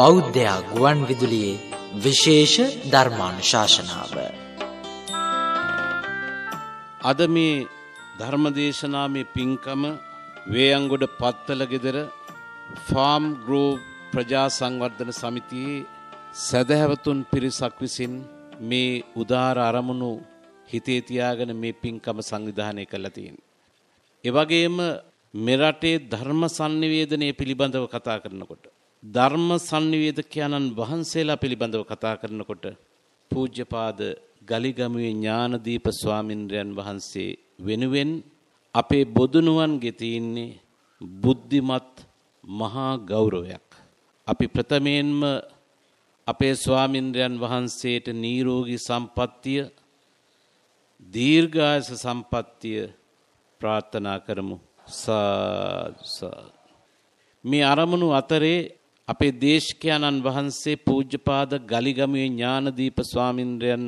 බෞද්ධයා ගුවන් විදුලියේ විශේෂ ධර්මාණු ශාසනාව. අද මේ ධර්මදේශනාමේ පින්කම වේයංගොඩ පත්තල ගෙදර ෆාම් ග්‍රෝව් ප්‍රජා සංවර්ධන සමිතියේ සැදැහැවතුන් පිරිසක් විසින් මේ උදාර අරමුණු හිතේ තියාගෙන මේ පින්කම සංවිධානය කළා තියෙනවා. ඒ වගේම මෙරටේ ධර්ම sannivedanaya පිළිබඳව කතා කරනකොට ධර්ම සංනිවේදකයන්න් වහන්සේලා පිළිබඳව කතා කරනකොට පූජ්‍යපාද ගලිගමුවේ ඥානදීප ස්වාමින්ද්‍රයන් වහන්සේ වෙනුවෙන් අපේ බොදුනුවන්ගේ තියෙන්නේ බුද්ධිමත් මහා ගෞරවයක්. අපි ප්‍රථමයෙන්ම අපේ ස්වාමින්ද්‍රයන් වහන්සේට නීරෝගී සම්පත්තිය දීර්ඝායස සම්පත්තිය ප්‍රාර්ථනා කරමු. සාදු සාදු. මේ අරමුණු අතරේ අපේ දේශකයන්න් වහන්සේ පූජ්‍යපාද ගලිගමුවේ ඥානදීප ස්වාමින්ද්‍රයන්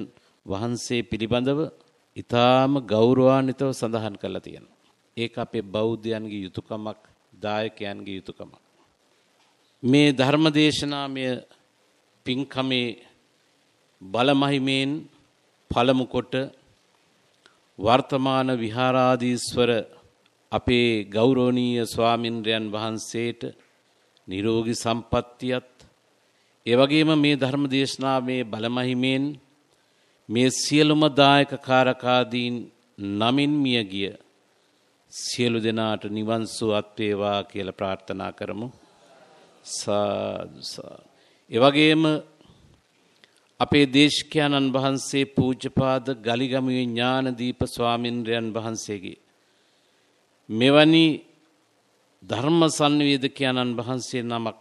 වහන්සේ පිළිබඳව ඊටාම ගෞරවාන්විතව සඳහන් කරලා තියෙනවා. ඒක අපේ බෞද්ධයන්ගේ යුතුයකමක්, දායකයන්ගේ යුතුයකමක්. මේ ධර්මදේශනාමය පින්කමේ බලමහිමෙන් පළමු කොට වර්තමාන විහාරාදීස්වර අපේ ගෞරවනීය ස්වාමින්ද්‍රයන් වහන්සේට නිරෝගී සම්පත්තියත් ඒ වගේම මේ ධර්ම දේශනාවේ බලමහිමෙන් මේ සියලුම දායක කාරකාදීන් නමින් මිය ගිය සියලු දෙනාට නිවන් සුවත් වේවා කියලා ප්‍රාර්ථනා කරමු සාදු සාදු ඒ වගේම අපේ දේශකයන්න් වහන්සේ පූජ්‍යපාද ගලිගමුවේ ඥානදීප ස්වාමින්ද්‍රයන් වහන්සේගේ මෙවැනි ධර්ම සංවේදකයන්න් වහන්සේ නමක්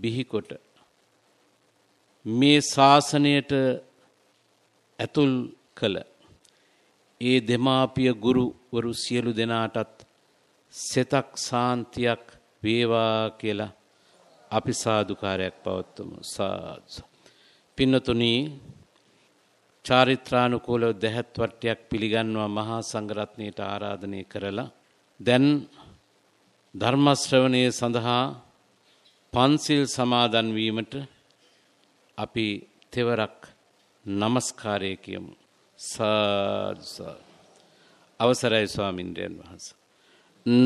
බිහිකොට මේ ශාසනයට ඇතුල් කළ ඒ දෙමාපිය ගුරුවරු සියලු දෙනාටත් සෙතක් සාන්තියක් වේවා කියලා අපි සාධකාරයක් පවත්වමු සාදු. පින්නතුනී චාරිත්‍රානුකූලව දැහැත්වට්ටයක් පිළිගන්නවා මහා සංගරත්නයට ආරාධනය කරලා දැන් ධර්මශ්‍රවණය සඳහා පන්සිල් සමාදන්වීමට අපි තෙවරක් නමස්කාරය කියමු සාදුස අවසරයි ස්වාමින්ද්‍රයන් වහන්ස.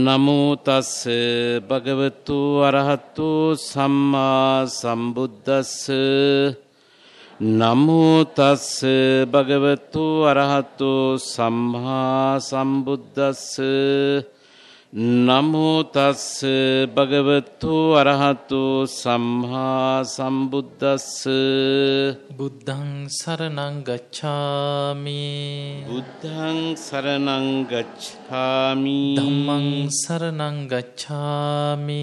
නමුතස්ස භගවතු අරහත්තු සම්මා සම්බුද්ධස්ස නමුතස්ස භගවතු අරහත්තු සම්හා සම්බුද්ධස්ස නමෝ තස්ස භගවතු අරහතු සම්හා සම්බුද්දස්ස බුද්ධං සරණං ගච්ඡාමි බුද්ධං සරණං ගච්ඡාමි ධම්මං සරණං ගච්ඡාමි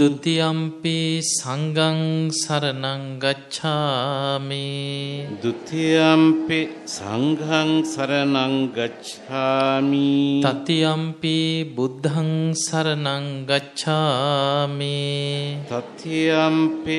දුතියම්පි සංගං සරණං ගච්ඡාමි දුතියම්පි සංඝං සරණං ගච්ඡාමි තතියම්පි බුද්ධං සරණං ගච්ඡාමි තතියම්පි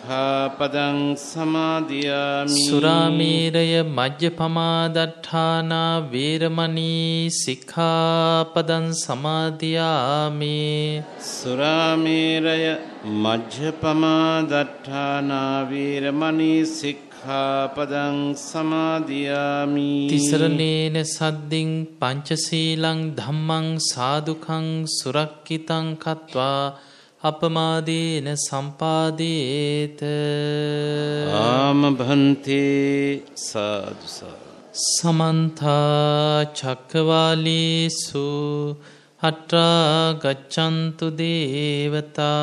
සික්හපදං සමාධයාමි සුරාමීරය මජ්‍ය පමාදට්ඨානා වීරමණී සික්හාපදන් සමාධයාමි සුරාමීරය මජ්‍ය පමාදට්ඨානා වීරමණී සික්හ සික්ඛාපදං සමාදියාමි තිසරණේන සද්දින් පංචශීලං ධම්මං සාදුකං සුරක්කිතං කତ୍වා අපමාදීන සම්පාදීත ආමභන්ති සාදුසා සමන්තා චක්කවාලිසු හට්ටා ගච්චන්තු දේවතා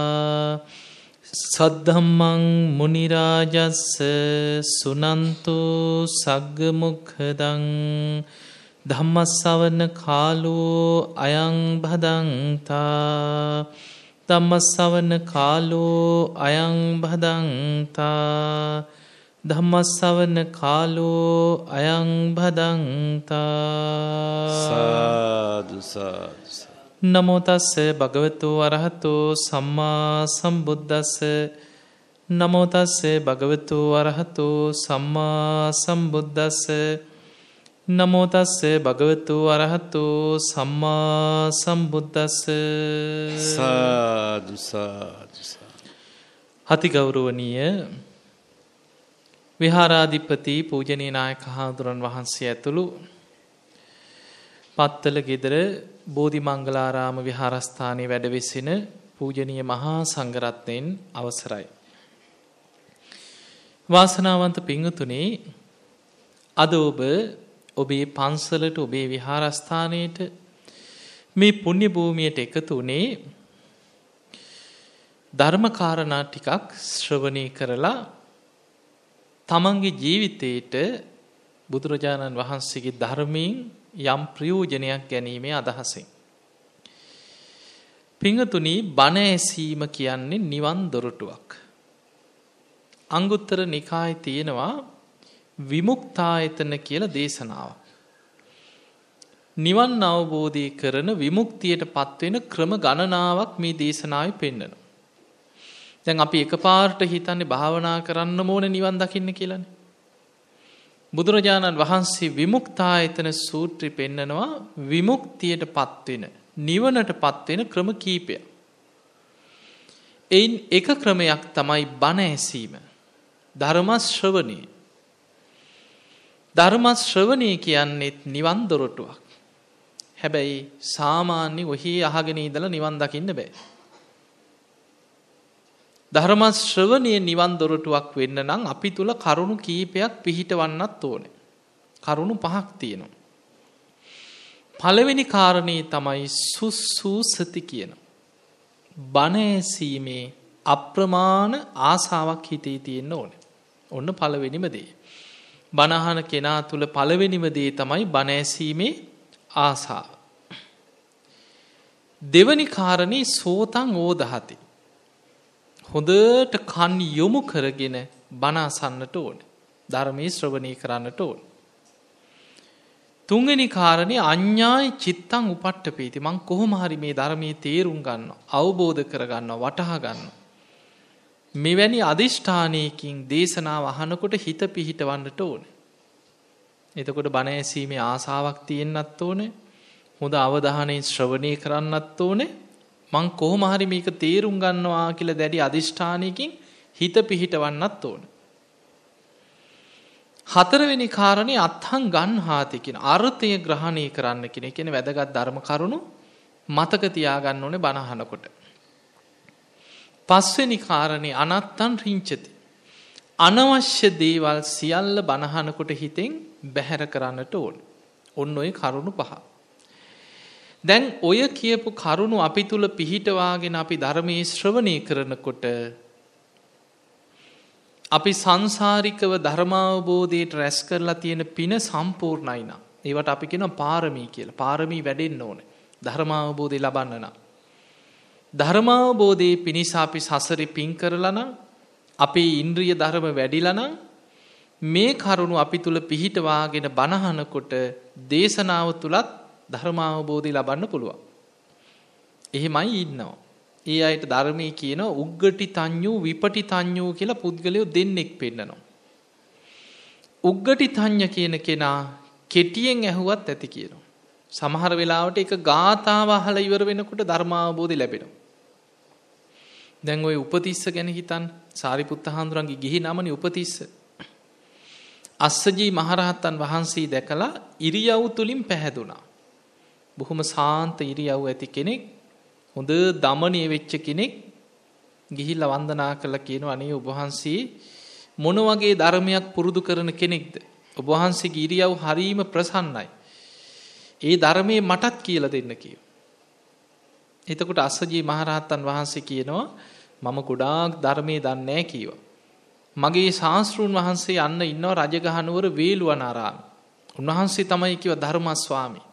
සද්ධම්මං මුනිරාජස්ස සුනන්තු සග්ගමුක්හදං ධම්මස්සවන කාලෝ අයං භදන්තා ධම්මස්සවන කාලෝ අයං භදන්තා ධම්මස්සවන කාලෝ අයං භදන්තා නමෝතස්ස භගවතු වරහතු සම්මා සම්බුද්ධස්ස නමෝතස්සේ භගවතු වරහතු සම්මා සම්බුද්ධස්සේ නමෝතස්ස භගවතු අරහතු සම්මා සම්බුද්ධස්ස හතිගෞරුවනීය විහාරාධිපති පූජනී නායක හාදුරන් වහන්සේ ඇතුළු පත්තල ගෙදර බෝධි මංගලාරාම විහාරස්ථානය වැඩවෙසෙන පූජනීය මහා සංගරත්නයෙන් අවසරයි. වාසනාවන්ත පිංහතුනේ අද ඔබ ඔබේ පන්සලට ඔබේ විහාරස්ථානයට මේ පුුණ්‍ය භූමියයට එකතු වනේ ධර්මකාරණා ටිකක් ශ්‍රවණය කරලා තමන්ගේ ජීවිතයට බුදුරජාණන් වහන්සේගේ ධර්මීන් යම් ප්‍රයෝජනයක් ගැනීමේ අදහසෙන්. පිංහතුනි බණ ඇසීම කියන්නේ නිවන් දොරටුවක්. අංගුත්තර නිකායි තියෙනවා විමුක්තායතන කියලා දේශනාවක්. නිවන් අවබෝධය කරන විමුක්තියට පත්වෙන ක්‍රම ගණනාවක් මේ දේශනාව පෙන්න්නන. දැන් අපි එක පාර්ට හිතන්නේ භාවනා කරන්න මෝන නිවන් දකින්න කියලන. බුදුරජාණන් වහන්සේ විමුක්තා එතන සූත්‍රි පෙන්නනවා විමුක්තියට පත්වෙන නිවනට පත්වෙන ක්‍රම කීපය. එයින් එක ක්‍රමයක් තමයි බණ ඇසීම ධර්මශ්‍රවනී ධර්ම ශ්‍රවණය කියන්නේත් නිවන් දොරටුවක්. හැබැයි සාමාන්‍ය ඔහි අහගෙන ඉඳලා නිවන් දකින්න බෑ. ධර්ම ශ්‍රවණය නිවන් දොරටුවක් වෙන්න නම් අපි තුල කරුණු කීපයක් පිහිටවන්නත් ඕනේ. කරුණු පහක් තියෙනවා. පළවෙනි කාරණේ තමයි සුස්සූසති කියන. බණ ඇසීමේ අප්‍රමාණ ආසාවක් හිතේ තියෙන්න ඕනේ. ඔන්න පළවෙනිම දේ. බණහන කෙනා තුළ පළවෙනිමදේ තමයි බණෑසීමේ ආසාාව. දෙවනි කාරණී සෝතන් ඕදහති. හොඳට කන් යොමු කරගෙන බනාසන්නට ඕන ධර්මී ශ්‍රවණය කරන්නට ඕන. තුන්ගනි කාරණය අඥ්ඥායි චිත්තං උපට්ට පීති මං කොහොම හරි මේ ධර්මී තේරුම් ගන්න අවබෝධ කරගන්න වටහා ගන්න. මෙවැනි අධිෂ්ඨානයකින් දේශනාව අහනකොට හිත පිහිටවන්නට ඕන. එතකොට බණ ඇසීමේ ආසාවක් තියෙන්න්නත් ඕන හොඳ අවධානයෙන් ශ්‍රවණය කරන්නත් ඕන මං කොහොම හරි මේක තේරුම් ගන්නවා කියල දැඩි අධිෂ්ඨානයකින් හිත පිහිටවන්නත් ඕන. හතරවෙනි කාරණය අත්හන් ගන් හාතිකින් අර්ථය ග්‍රහණය කරන්න කෙන කෙන වැදගත් ධර්ම කරුණු මතක තියාගන්න ඕනේ බණහනකොට. පස්වෙනි කාරණය අනත්තන් රිංචති. අනවශ්‍ය දේවල් සියල්ල බණහනකොට හිතෙන් බැහැර කරන්නට ඕල්. ඔන්න ඔය කරුණු පහ. දැන් ඔය කියපු කරුණු අපි තුළ පිහිටවාගෙන අපි ධර්මයේ ශ්‍රවණය කරනකොට අපි සංසාරිකව ධර්මාවබෝධයට රැස් කරලා තියෙන පින සම්පූර්ණයින. ඒවට අපි කෙන පාරමී කියල පාරමී වැඩෙන්න්න ඕන ධර්මාවබෝධය ලබන්න නම්. ධර්මාවබෝධයේ පිණිස අපි සසර පින් කරලනම් අපේ ඉන්ද්‍රිය ධර්ම වැඩිලනම් මේ කරුණු අපි තුළ පිහිටවාගෙන බණහනකොට දේශනාව තුළත් ධර්මාවබෝධය ලබන්න පුළුවන්. එහෙමයි ඉන්නවා. ඒ අයට ධර්මය කියන උග්ගටි තං්ඥූ විපටි තං්ඥූ කියලා පුද්ගලයෝ දෙන්නෙක් පෙන්න්නනවා. උග්ගටි තං්ඥ කියන කෙනා කෙටියෙන් ඇහුවත් ඇති කියනවා. සමහර වෙලාවට එක ගාථාව අහල ඉවර වෙනකොට ධර්මාවබෝධය ලැබෙනවා. දැන් ওই උපතිස්ස ගැන හිතන් සාරිපුත්ත හාමුදුරන්ගේ ගිහි නමනි උපතිස්ස. අස්සජී මහරහත්තන් වහන්සේ දැකලා ඉරියව් තුලින් පැහැදුනා. බොහොම සාන්ත ඉරියව් ඇති කෙනෙක් හොඳ දමනය වෙච්ච කෙනෙක් ගිහිල්ල වන්දනා කළ කියන අනේ ඔබහන්සේ මොන වගේ ධර්මයක් පුරුදු කරන කෙනෙක්ද. ඔබහන්සේ ගිරියව් හරීම ප්‍රසන්නයි. ඒ ධර්මය මටත් කියල දෙන්න කිය. එතකොට අස්සජී මහරහත්තන් වහන්සේ කියනවා මම ගොඩාක් ධර්මයේ දන්නේ කීවා. මගේ ශාස්තෘන් වහන්සේ යන්න ඉන්නව රජගහනුවර වේලුවනාරාම. උන්වහන්සේ තමයි කිව ධර්මස්වාමී.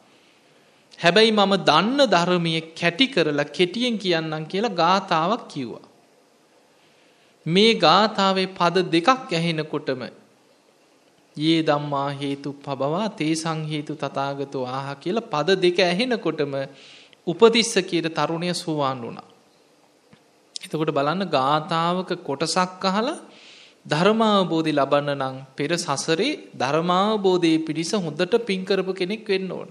හැබැයි මම දන්න ධර්මය කැටි කරලා කෙටියෙන් කියන්නම් කියලා ගාථාවක් කිව්වා. මේ ගාථාවේ පද දෙකක් ඇහෙනකොටම ඒ දම්මා හේතු පබවා තේ සංහේතු තතාගතු ආහ කියල පද දෙක ඇහෙනකොටම උපතිස්ස කියට තරුණය සුවාන් වුණා. එතකොට බලන්න ගාතාවක කොටසක් අහලා ධර්මාබෝධි ලබන්න නම් පෙර සසරේ ධර්මාබෝධයේ පිරිස හොඳට පින් කරපු කෙනෙක් වෙන්න ඕන.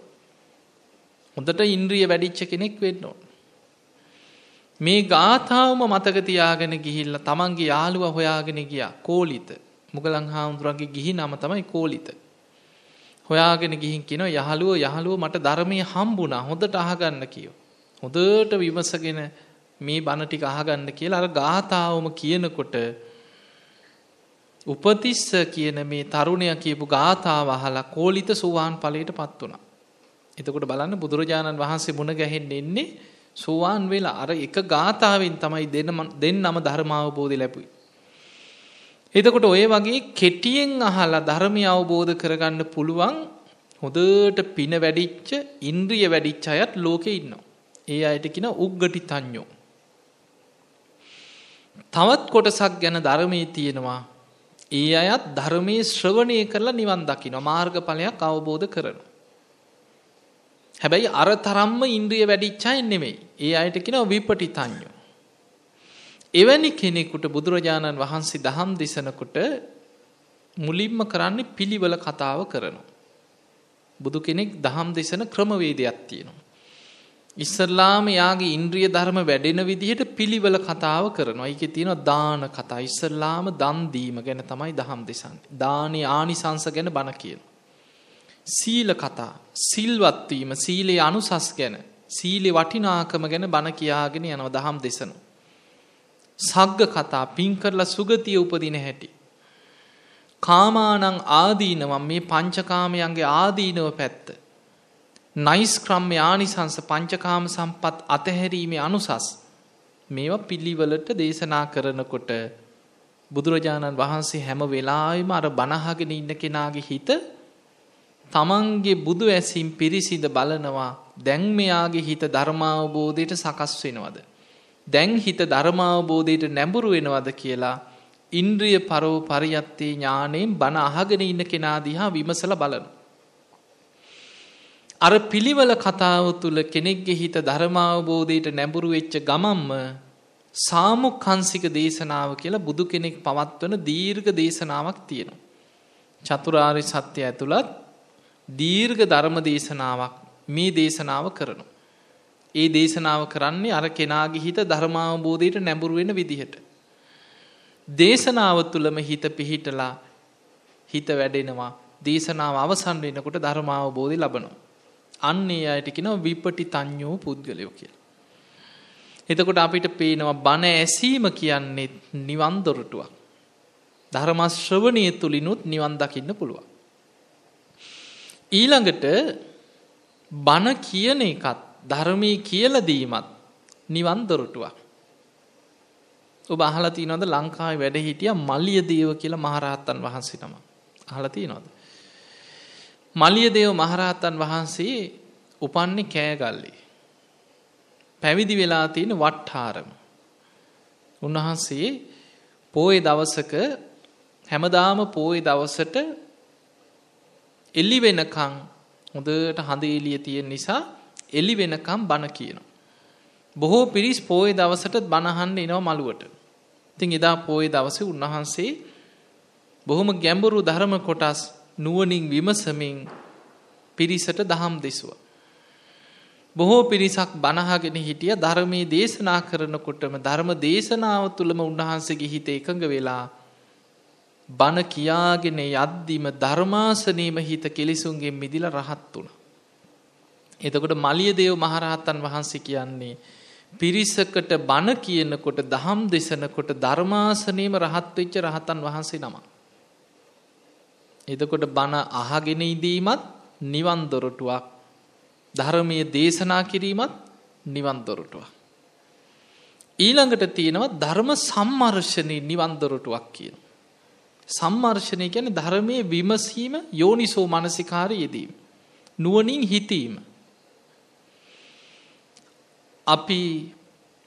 හොඳට ඉන්ද්‍රිය වැඩිච්ච කෙනෙක් වෙන්න ඕන. මේ ගාථාවම මතක තියාගෙන ගිහිල්ලා තමන්ගේ යාළුවා හොයාගෙන ගියා කෝලිත. මුගලන් හාමුදුරන්ගේ ගිහි නම තමයි කෝලිත. හොයාගෙන ගිහින් කියනවා යහළුවෝ යහළුවෝ මට ධර්මයේ හම්බුණා. හොඳට අහගන්න කියෝ. හොඳට විමසගෙන මේ බණ ටික අහගන්න කියලා අර ගාථාවම කියනකොට උපතිස්ස කියන මේ තරුණයා කියපු ගාථාව අහලා කෝලිත සෝවාන් ඵලයටපත් වුණා. එතකොට බලන්න බුදුරජාණන් වහන්සේ මුණ ගැහෙන්න එන්නේ සෝවාන් වෙලා අර එක ගාථාවෙන් තමයි දෙන්නම ධර්ම අවබෝධය ලැබුවේ. එතකොට ඔය වගේ කෙටියෙන් අහලා ධර්මය අවබෝධ කරගන්න පුළුවන් හොඳට පින වැඩිච්ච ඉන්ද්‍රිය වැඩිච්ච අයත් ලෝකේ ඉන්නවා. ඒ අයට කියන උග්ගටි තඤ්ඤෝ. තවත් කොටසක් ගැන ධර්මයේ තියෙනවා. ඒ අයත් ධර්මයේ ශ්‍රවණය කරලා නිවන් දකිනවා. මාර්ගඵලයක් අවබෝධ කරනවා. හැබැයි අර තරම්ම ඉන්ද්‍රිය වැඩිච්ච අය නෙමෙයි. ඒ අයට කියනවා විපටිතඤ්ඤෝ. එවැනි කෙනෙකුට බුදුරජාණන් වහන්සේ දහම් දෙසනකොට මුලින්ම කරන්නේ පිළිවෙල කතාව කරනවා. බුදු කෙනෙක් දහම් දෙසන ක්‍රමවේදයක් තියෙනවා. ඉස්සරලාම යාගේ ඉන්ද්‍රිය ධර්ම වැඩෙන විදිහට පිළිවල කතාව කරනවා. ඒකේ තියෙනවා දාන කතා. ඉස්සරලාම දන් දීම ගැන තමයි දහම් දෙසන්නේ. දානේ ආනිසංස ගැන බණ කියන. සීල කතා. සිල්වත් වීම, සීලේ අනුසස් ගැන, සීලේ වටිනාකම ගැන බණ කියාගෙන යනවා දහම් දෙසනවා. සග්ග කතා පින් කරලා සුගතිය උපදින හැටි. කාමානං ආදීනවම් මේ පංචකාමයන්ගේ ආදීනව පැත්ත. නයිස්ක්‍රම් යානිසංස පංචකාම සම්පත් අතහැරීමේ අනුසස් මේවා පිළිවලට දේශනා කරනකොට බුදුරජාණන් වහන්සේ හැම වෙලාවෙම අර බණහගෙන ඉන්න කෙනාගේ හිත තමන්ගේ බුදු ඇසින් පිරිසිඳ බලනවා දැන් මෙයාගේ හිත ධර්මාවබෝධයට සකස් වෙනවද දැන් හිත ධර්මාවබෝධයට නැඹුරු වෙනවද කියලා ඉන්ද්‍රිය පරෝ පරියත්තේ ඥාණයෙන් බණ අහගෙන ඉන්න කෙනා දිහා විමසලා බලනවා අර පිළිවෙල කතාව තුළ කෙනෙක්ගේ හිත ධර්මාවබෝධයට නැඹුරු වෙච්ච ගමම්ම සාමුක්කංසික දේශනාව කියලා බුදු කෙනෙක් පවත්වන දීර්ඝ දේශනාවක් තියෙනවා. චතුරාරි සත්‍ය ඇතුළත් දීර්ඝ ධර්ම දේශනාවක් මේ දේශනාව කරනවා. ඒ දේශනාව කරන්නේ අර කෙනාගේ හිත ධර්මාවබෝධයට නැඹුරු වෙන විදිහට. දේශනාව තුළම හිත පිහිටලා හිත වැඩෙනවා. දේශනාව අවසන් වෙනකොට ධර්මාවබෝධය ලබනවා. අන්නේ අයට කියනවා විපටි තඤ්ඤෝ පුද්ගලයෝ කියලා. එතකොට අපිට පේනවා බණ ඇසීම කියන්නේ නිවන් දොරටුවක්. ධර්ම ශ්‍රවණිය තුලිනුත් නිවන් දකින්න පුළුවන්. ඊළඟට බණ කියන එකත් ධර්මයේ කියලා දීමත් නිවන් දොරටුවක්. ඔබ අහලා තියනවද ලංකාවේ වැඩ හිටියා මල්ලිය දේව කියලා මහරහතන් වහන්සේ නම. අහලා තියනවද? මලියදේව මහරහතන් වහන්සේ උපන්නේ කෑගල්ලේ. පැවිදි වෙලා තියෙන වට්ටාරම. උන්වහන්සේ පෝය දවසක හැමදාම පෝය දවසට එල්ලි වෙනකං හොදට හඳ එලිය තියෙන නිසා එලි වෙනකම් බණ කියනවා. බොහෝ පිරිස් පෝය දවසට බණහන්න එනවා මළුවට. ඉතින් එදා පෝය දවසේ උන්වහන්සේ බොහොම ගැඹුරු ධර්ම කොටස් නුවණින් විමසමින් පිරිසට දහම් දෙසුවා. බොහෝ පිරිසක් බණහගෙන හිටිය ධර්මයේ දේශනා කරනකොටම ධර්ම දේශනාව තුළම උන්වහන්සේගේ හිත එකඟ වෙලා බණ කියාගෙන යද්දිම ධර්මාසනීම හිත කෙලිසුන්ගෙන් මිදිල රහත් වුණ. එතකොට මලියදේව මහරහත්තන් වහන්සේ කියන්නේ පිරිසකට බණ කියනකොට දහම් දෙසනකොට ධර්මාසනීම රහත්වෙච්ච රහතන් වහන්සේ නමක්. එතකොට බණ අහගෙන ඉඳීමත් නිවන් දොරටුවක්. ධර්මයේ දේශනා කිරීමත් නිවන් දොරටුවක්. ඊළඟට තියෙනවා ධර්ම සම්මර්ෂණේ නිවන් දොරටුවක් කියන. සම්මර්ෂණය කියන්නේ ධර්මයේ විමසීම යෝනිසෝ මානසිකාරය යෙදීම. නුවණින් හිතීම. අපි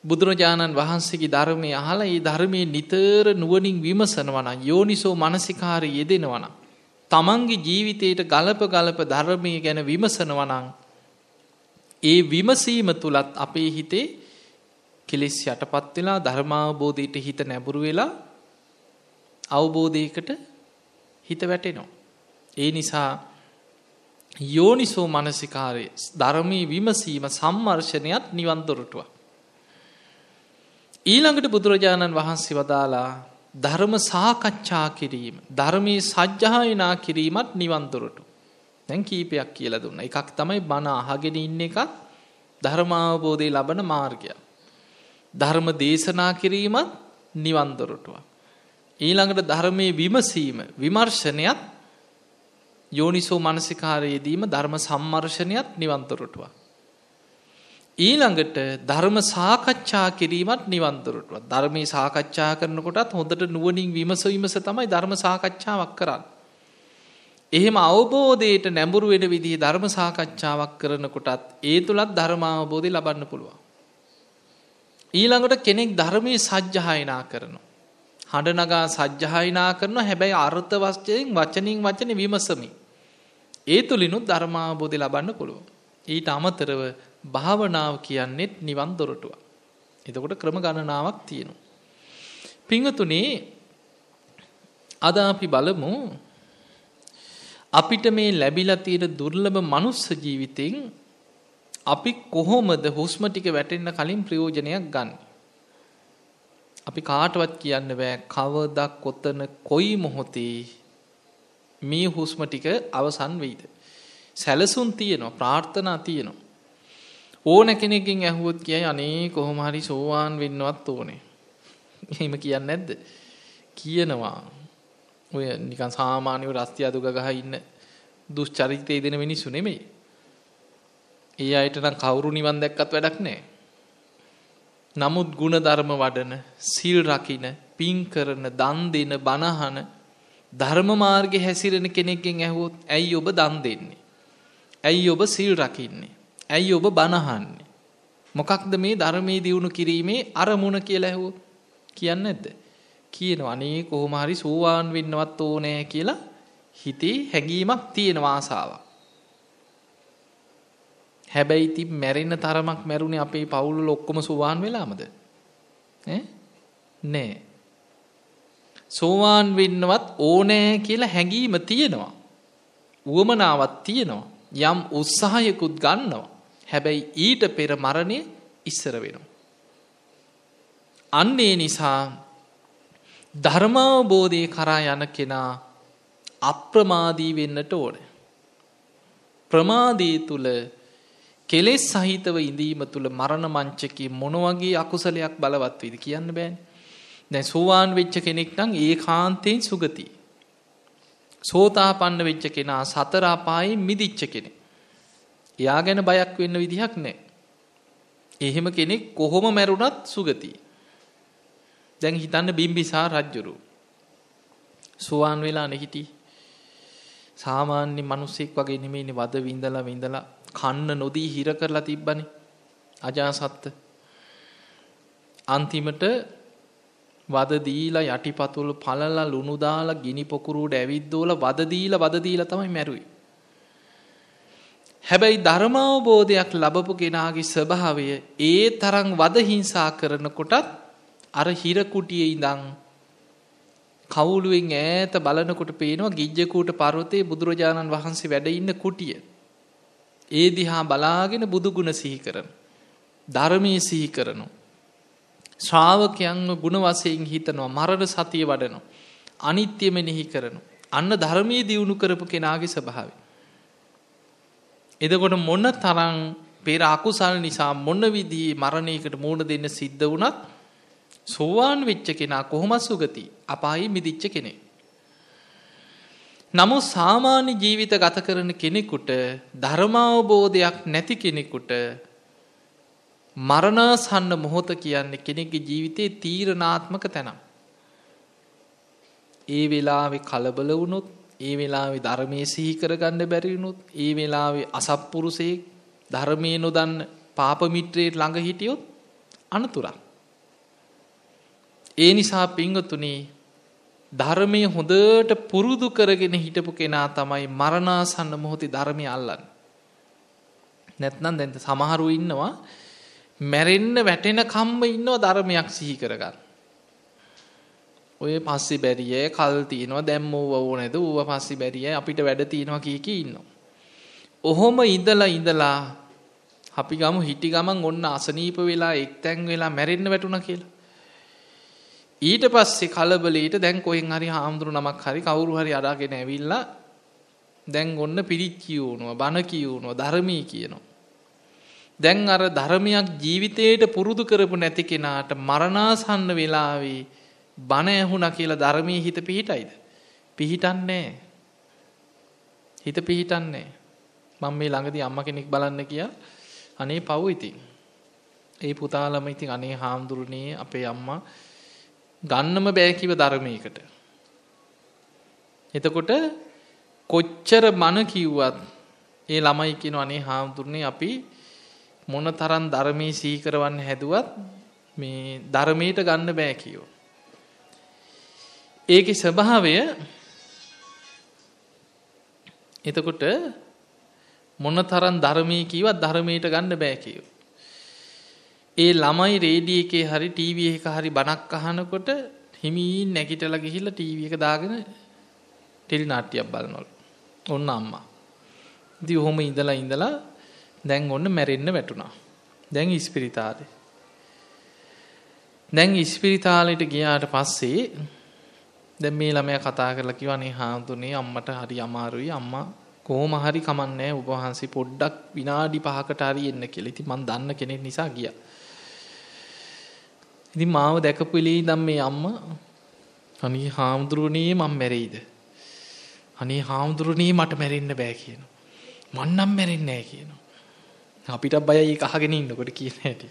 බුදුරජාණන් වහන්සේගේ ධර්මය අහලා ඒ ධර්මයේ නිතර නුවණින් විමසනවා නම් යෝනිසෝ මානසිකාරය යෙදෙනවා නම් තමන්ගේ ජීවිතයට ගලප ගලප ධර්මය ගැන විමසනවනං. ඒ විමසීම තුළත් අපේ හිතේ කෙලෙස් යටපත් වෙලා ධර්මාවබෝධයට හිත නැබුරු වෙලා අවබෝධයකට හිත වැටෙනවා. ඒ නිසා යෝනිසෝ මනසිකාරය ධර්මී විමසීම සම්මර්ශණයත් නිවන්දොරටුව. ඊළඟට බුදුරජාණන් වහන්සේ වදාලා ධර්ම සාකච්ඡා කිරීම ධර්මයේ සජ්්‍යායනා කිරීමත් නිවන්තුරට දැන් කීපයක් කියලා දුන්න එකක් තමයි බණ අහගෙන ඉන්න එකත් ධර්මාවබෝධය ලබන මාර්ගය ධර්ම දේශනා කිරීමත් නිවන්දොරටුවක් ඊළඟට ධර්මයේ විමසීම විමර්ශනයත් යෝනිසෝ මනසිකාරයේදීම ධර්ම සම්මර්ශනයත් නිවන්තොරටුවක් ඊළඟට ධර්ම සාකච්ඡා කිරීමත් නිවන්දරටුව. ධර්මයේ සාකච්ඡා කරනකොටත් හොඳට නුවණින් විමස විමස තමයි ධර්ම සාකච්ඡාවක් කරන්නේ. එහෙම අවබෝධයට නැඹුරු වෙන විදිහේ ධර්ම සාකච්ඡාවක් කරනකොටත් ඒ තුලත් ධර්ම අවබෝධය ලබන්න පුළුවන්. ඊළඟට කෙනෙක් ධර්මයේ සජ්ජහායනා කරනවා. හඬ නගා සජ්ජහායනා කරනවා හැබැයි අර්ථ වශයෙන් වචනින් වචනේ විමසමි. ඒ තුලිනුත් ධර්ම අවබෝධය ලබන්න පුළුවන්. ඊට අමතරව භාවනාව කියන්නේත් නිවන් දොරටුව. එතකොට ක්‍රම ගණනාවක් තියෙනවා. පිංගතුනේ අද අපි බලමු අපිට මේ ලැබිලා තියෙන දුර්ලභ මනුස්ස ජීවිතෙන් අපි කොහොමද හුස්ම ටික වැටෙන්න කලින් ප්‍රයෝජනයක් ගන්න. අපි කාටවත් කියන්න බෑ කවදා කොතන කොයි මොහොතේ මේ හුස්ම ටික අවසන් වෙයිද. සැලසුම් තියෙනවා ප්‍රාර්ථනා තියෙනවා. ඕන කෙනෙක්ගෙන් ඇහුවොත් කියයි අනේ කොහොම හරි සෝවාන් වෙන්නවත් ඕනේ. එහෙම කියන්නේ නැද්ද? කියනවා. ඔය නිකන් සාමාන්‍යව රස්ති අදුග ගහ ඉන්න දුෂ්චරිතයේ දෙන මිනිස්සු නෙමෙයි. ඒ අයට නම් කවුරු නිවන් දැක්කත් වැඩක් නැහැ. නමුත් ಗುಣ ධර්ම වඩන, සීල් රකින, පින් කරන, දන් දෙන, බණහන ධර්ම මාර්ගේ හැසිරෙන කෙනෙක්ගෙන් ඇහුවොත් ඇයි ඔබ දන් දෙන්නේ? ඇයි ඔබ සීල් රකින්නේ? ඇයි ඔබ බනහන්නේ? මොකක්ද මේ ධර්මයේ දියුණු කිරීමේ අරමුණ කියලා ඇහුවෝ. කියන්නේ නැද්ද? කියනවා අනේ කොහොම හරි සෝවාන් වෙන්නවත් ඕනේ කියලා හිතේ හැඟීමක් තියෙනවා ආසාවක්. හැබැයි ඉතින් මැරෙන තරමක් මැරුණේ අපේ පවුල් වල ඔක්කොම සෝවාන් වෙලාමද? ඈ? නෑ. සෝවාන් වෙන්නවත් ඕනේ කියලා හැඟීම තියෙනවා. උවමනාවක් තියෙනවා. යම් උත්සාහයකුත් ගන්නවා. හැබැයි ඊට පෙර මරණය ඉස්සර වෙනවා. අන්නේ නිසා ධර්මාවබෝධය කරා යන කෙනා අප්‍රමාදී වෙන්නට ඕන. ප්‍රමාදී තුළ කෙලෙස් සහිතව ඉඳීම තුළ මරණ මංචකී මොනවගේ අකුසලයක් බලවත් වෙයිද කියන්න බෑනේ. දැන් සෝවාන් වෙච්ච කෙනෙක් නම් ඒකාන්තයෙන් සුගතියි. සෝතාපන්න වෙච්ච කෙනා සතර අපායෙන් මිදිච්ච කෙනෙක්. එයා ගැන බයක් වෙන්න විදිහක් නැහැ. එහෙම කෙනෙක් කොහොම මැරුණත් සුගති. දැන් හිතන්න බිම්බිසාර රජුරු. සුවාන් වෙලානේ හිටි. සාමාන්‍ය මිනිසෙක් වගේ නෙමෙයිනේ වද විඳලා විඳලා කන්න නොදී හිර කරලා තිබ්බනේ. අජාසත්ත. අන්තිමට වද දීලා යටිපතුල් පළලා ලුණු දාලා ගිනි පොකුරුවට ඇවිද්දෝලා වද දීලා වද දීලා තමයි මැරුවේ. හැබැයි ධර්මාවබෝධයක් ලබපු කෙනාගේ ස්වභාවය ඒ තරම් වදහිංසා කරනකොටත් අර හිරකුටිය ඉඳං කවුලුවෙන් ඈත බලනකොට පේනවා ගිජ්ජකූට පරවතේ බුදුරජාණන් වහන්සේ වැඩ ඉන්න කුටිය. ඒ දිහා බලාගෙන බුදුගුණ සිහි කරන. ධර්මයේ සිහි කරනු. ශ්‍රාවකයන්ව ගුණ වසයෙන් හිතනවා මරණ සතිය වඩනු. අනිත්‍යම නිහි කරනු. අන්න ධර්මයේ දියුණු කරපු කෙනාගේ ස්වභාවේ. එදකොට මොන තරං පෙර අකුසල් නිසා මොන විදී මරණයකට මූුණ දෙන්න සිද්ධ වනත් සෝවාන් වෙච්ච කෙනා කොහොමත් සුගති අපායි මිදිච්ච කෙනෙ. නමුත් සාමාන්‍ය ජීවිත ගත කරන කෙනෙකුට ධර්මාවබෝධයක් නැති කෙනෙකුට මරණසන්න මොහොත කියන්නේ කෙනෙක්ගේ ජීවිතයේ තීරණාත්මක තැනම්. ඒ වෙලාවෙ කලබල වුණොත් ඒ වෙලාවේ ධර්මයේ සිහි කරගන්න බැරි වුණොත් ඒ වෙලාවේ අසත්පුරුෂයෙක් ධර්මයේ නොදන්න පාප මිත්‍රයෙක් ළඟ හිටියොත් අනතුරක්. ඒ නිසා පින්වතුනි ධර්මයේ හොඳට පුරුදු කරගෙන හිටපු කෙනා තමයි මරණාසන්න මොහොතේ ධර්මය අල්ලන්නේ. නැත්නම් දැන් සමහරු ඉන්නවා මැරෙන්න වැටෙන කම්ම ඉන්නවා ධර්මයක් සිහි කරගන්න. ඔය පස්සේ බැරිය කල් තියනවා දැම්මෝව ඕනේද ඌව පස්සේ බැරිය අපිට වැඩ තියනවා කී කී ඉන්නවා. ඔහොම ඉඳලා ඉඳලා අපි ගමු හිටි ගමන් ඔන්න අසනීප වෙලා එක්තැන් වෙලා මැරෙන්න වැටුණා කියලා. ඊට පස්සේ කලබලෙට දැන් කොහෙන් හරි හාමුදුරු නමක් හරි කවුරු හරි අරගෙන ඇවිල්ලා දැන් ඔන්න පිරිත් කියවනවා බණ කියවනවා ධර්මී කියනවා. දැන් අර ධර්මයක් ජීවිතේට පුරුදු කරපු නැති කෙනාට මරණාසන්න වෙලාවේ බණ ඇහුණා කියලා ධර්මයේ හිත පිහිටයිද? පිහිටන්නේ හිත පිහිටන්නේ මම මේ ළඟදී අම්මා කෙනෙක් බලන්න කියා අනේ පව් ඉතින්. ඒ පුතාලම ඉතින් අනේ හාමුදුරනේ අපේ අම්මා ගන්නම බෑ කිව ධර්මයකට. එතකොට කොච්චර මන කිව්වත් ඒ ළමයි කියන අනේ හාමුදුරනේ අපි මොන තරම් ධර්මයේ සීකරවන්න හැදුවත් මේ ධර්මයට ගන්න බෑ කියෝ. ඒකේ ස්වභාවය එතකොට මොනතරම් ධර්මී කීවත් ධර්මයට ගන්න බෑ කියෝ. ඒ ළමයි රේඩියෝ එකේ හරි ටීවී එකේ හරි බණක් අහනකොට හිමීන් නැගිටලා ගිහිල්ලා ටීවී එක දාගෙන ටෙලි නාට්‍යයක් බලනවලු. ඔන්න අම්මා. ඉතින් ඔහොම ඉඳලා ඉඳලා දැන් ඔන්න මැරෙන්න වැටුණා. දැන් ඉස්පිරිතාලේ. දැන් ඉස්පිරිතාලෙට ගියාට පස්සේ දැන් මේ ළමයා කතා කරලා කිව්වා නේ හාමුදුරනේ අම්මට හරි අමාරුයි අම්මා කොහොම හරි කමන්නේ ඔබ වහන්සේ පොඩ්ඩක් විනාඩි 5කට හරි එන්න කියලා. ඉතින් මම දන්න කෙනෙක් නිසා ගියා. ඉතින් මාව දැකපු ඉලී ඉඳන් මේ අම්මා අනේ හාමුදුරනේ මම මැරෙයිද? අනේ හාමුදුරනේ මට මැරෙන්න බෑ කියනවා. මං නම් මැරෙන්නේ නෑ කියනවා. අපිට බයයි ඒක අහගෙන ඉන්නකොට කියන හැටි.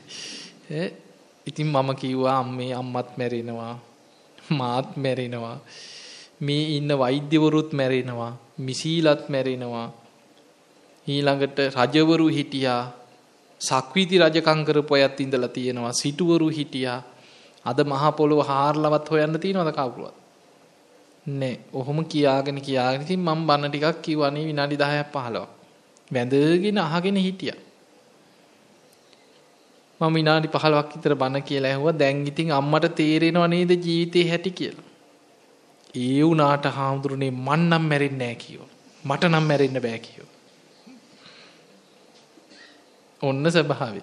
ඉතින් මම කිව්වා අම්මේ අම්මත් මැරෙනවා මාත් මැරෙනවා. මේ ඉන්න වෛද්‍යවරුත් මැරෙනවා. මිසීලත් මැරෙනවා. ඊළඟට රජවරු හිටියා. සක්විති රජකම් කරපොයත් ඉඳලා තියෙනවා. සිටුවරු හිටියා. අද මහා පොළොව හාරලවත් හොයන්න තියෙනවද කවුරුවත්? නෑ. ඔහොම කියාගෙන කියාගෙන ඉතින් මම බන ටිකක් කිව්වනේ විනාඩි 10ක් 15ක්. වැඳගෙන අහගෙන හිටියා. මම විනාඩි 15ක් විතර බන කියලා ඇහුවා. දැන් ඉතින් අම්මට තේරෙනව නේද ජීවිතේ හැටි කියලා. ඒ වුණාට හාමුදුරනේ මන් නම් මැරෙන්නේ නැහැ කියෝ. මට නම් මැරෙන්න බෑ කියෝ. ඔන්න ස්වභාවය.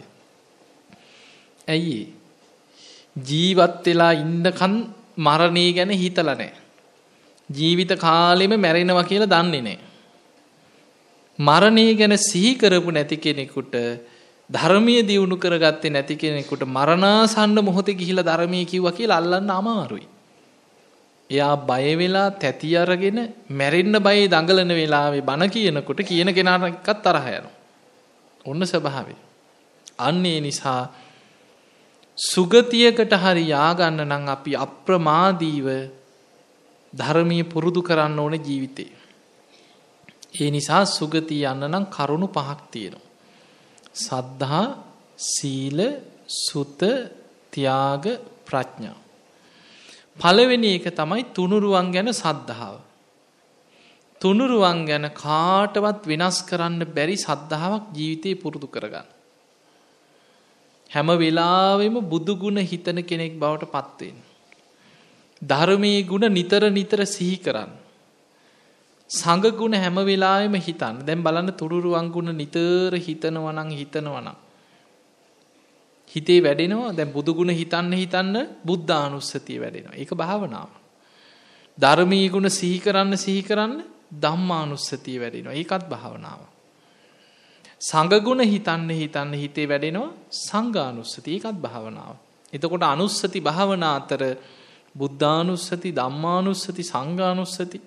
ඇයි ජීවත් වෙලා ඉන්නකන් මරණය ගැන හිතලා නැහැ. ජීවිත කාලෙම මැරෙනවා කියලා දන්නේ නැහැ. මරණය ගැන සිහි කරපු නැති කෙනෙකුට ධර්මය දියුණු කරගත්තේ නැති කෙනෙකුට මරණාසන්න මොහොත ගිහිල ධර්මය කිව්ව කියලා අල්ලන්න අමාරුයි. එයා බයවෙලා තැති අරගෙන මැරෙන්න්න බයි දඟලන වෙලාවේ බණ කියනකොට කියන කෙනාටකත් තරහයනු. ඔන්න ස්වභාවේ. අන්නේ නිසා සුගතියකට හරි යාගන්න නං අපි අප්‍රමාදීව ධර්මය පුරුදු කරන්න ඕන ජීවිතේ. ඒ නිසා සුගතිය යන්න නම් කරුණු පහක් තියෙනවා. සද්ධා සීල සුත ත්‍යාග ප්‍රඥා පළවෙනි එක තමයි තුනුරුවන් ගැන සද්ධාව තුනුරුවන් ගැන කාටවත් වෙනස් කරන්න බැරි සද්ධාවක් ජීවිතය පුරුදු කරගන්න හැම වෙලාවෙම බුදුගුණ හිතන කෙනෙක් බවට පත්වෙන් ධර්මයේ ගුණ නිතර නිතර සිහි කරන්න සංගුණ හැම වෙලාවෙම හිතන්න. දැන් බලන්න තුරුරුවන් ගුණ නිතර හිතනවා නම් හිතනවා නම් හිතේ වැඩෙනවා. දැන් බුදු ගුණ හිතන්න හිතන්න බුද්ධානුස්සතිය වැඩෙනවා. ඒක භාවනාව. ධර්මීය ගුණ සිහි කරන්න සිහි කරන්න ධම්මානුස්සතිය වැඩෙනවා. ඒකත් භාවනාව. සංගුණ හිතන්න හිතන්න හිතේ වැඩෙනවා සංඝානුස්සතිය. ඒකත් භාවනාව. එතකොට අනුස්සති භාවනා අතර බුද්ධානුස්සති ධම්මානුස්සති සංඝානුස්සති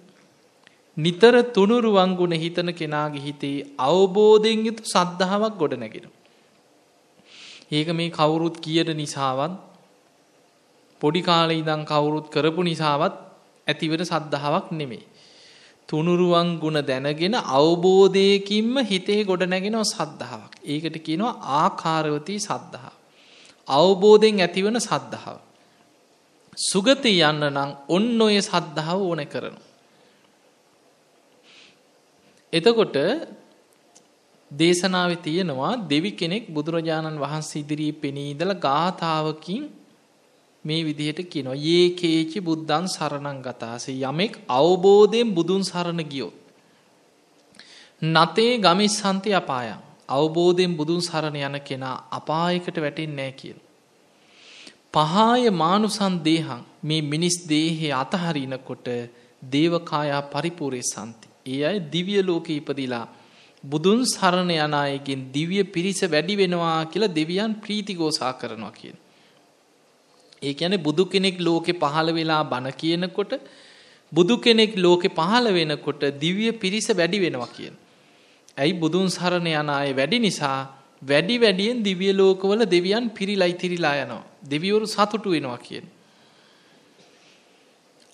නිතර තුනුරුවන් ගුණ හිතන කෙනාගේ හිතේ අවබෝධයෙන් යුතු සද්ධාවක් ගොඩ නැගෙන. ඒක මේ කවුරුත් කියට නිසාවත් පොඩි කාලේ ඉඳන් කවුරුත් කරපු නිසාවත් ඇතිවෙන සද්ධාවක් නෙමේ. තුනුරුවන් ගුණ දැනගෙන අවබෝධයකින්ම හිතේ ගොඩ නැගෙනව සද්ධාවක්. ඒකට කියනවා ආකාරවතී සද්ධහා. අවබෝධයෙන් ඇතිවන සද්ධාව. සුගති යන්න නම් ඔන්න ඔය සද්ධාව ඕන කරනවා. එතකොට දේශනාවේ තියෙනවා දෙවි කෙනෙක් බුදුරජාණන් වහන්සේ ඉදිරියේ පෙනී ඉඳලා ගාථාවකින් මේ විදිහට කියනවා යේ කේචි බුද්ධං සරණං ගතාස යමෙක් අවබෝධයෙන් බුදුන් සරණ ගියොත් නතේ ගමිස්සන්ති අපායං අවබෝධයෙන් බුදුන් සරණ යන කෙනා අපායකට වැටෙන්නේ නැහැ කියලා. පහාය මානුසන් දේහං මේ මිනිස් දේහය අතහරිනකොට දේවකායා පරිපූර්ණේ සම්ති ඒ අය දිව්‍ය ලෝකෙ ඉපදිලා බුදුන් සරණ යන අයගෙන් දිව්‍ය පිරිස වැඩි වෙනවා කියලා දෙවියන් ප්‍රීතිගෝසා කරනවා කියන. ඒ කියන්නේ බුදු කෙනෙක් ලෝකෙ පහළ වෙලා බණ කියනකොට බුදු කෙනෙක් ලෝකෙ පහළ වෙනකොට දිව්‍ය පිරිස වැඩි වෙනවා කියන. ඇයි බුදුන් සරණ යන අය වැඩි නිසා වැඩි වැඩියෙන් දිව්‍ය ලෝකවල දෙවියන් පිරිලා ඉතිරිලා යනවා. දෙවිවරු සතුටු වෙනවා කියන.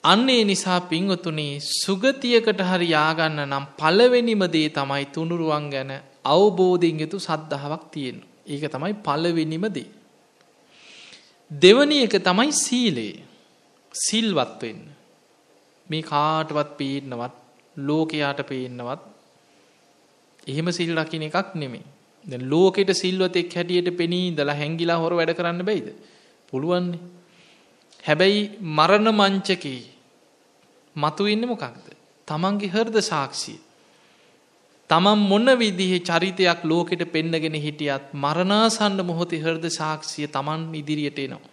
අන්නේ නිසා පින්වතුනේ සුගතියකට හරි යාගන්න නම් පලවෙනිමදේ තමයි තුනුරුවන් ගැන අවබෝධයෙන් යුතු සද්ධාවක් තියෙන්. ඒක තමයි පලවෙනිමදේ. දෙවනි එක තමයි සීලේ සිල්වත්වෙන්න. මේ කාටවත් පේනවත් ලෝකයාට පේන්නවත් එහෙම සිල් රකින එකක් නෙමේ. දැ ලෝකෙට සිල්වතෙක් හැටියට පෙනී දලා හැංගිලා හොර වැඩ කරන්න බයිද. පුළුවන්නේ. හැබැයි මරණ මංචකී මතුවෙන්නේ මොකක්ද? තමන්ගේ හෘද සාක්ෂිය. තමන් මොන විදිහේ චරිතයක් ලෝකෙට පෙන්නගෙන හිටියත් මරණාසන්න මොහොතේ හෘද සාක්ෂිය තමන් ඉදිරියට එනවා.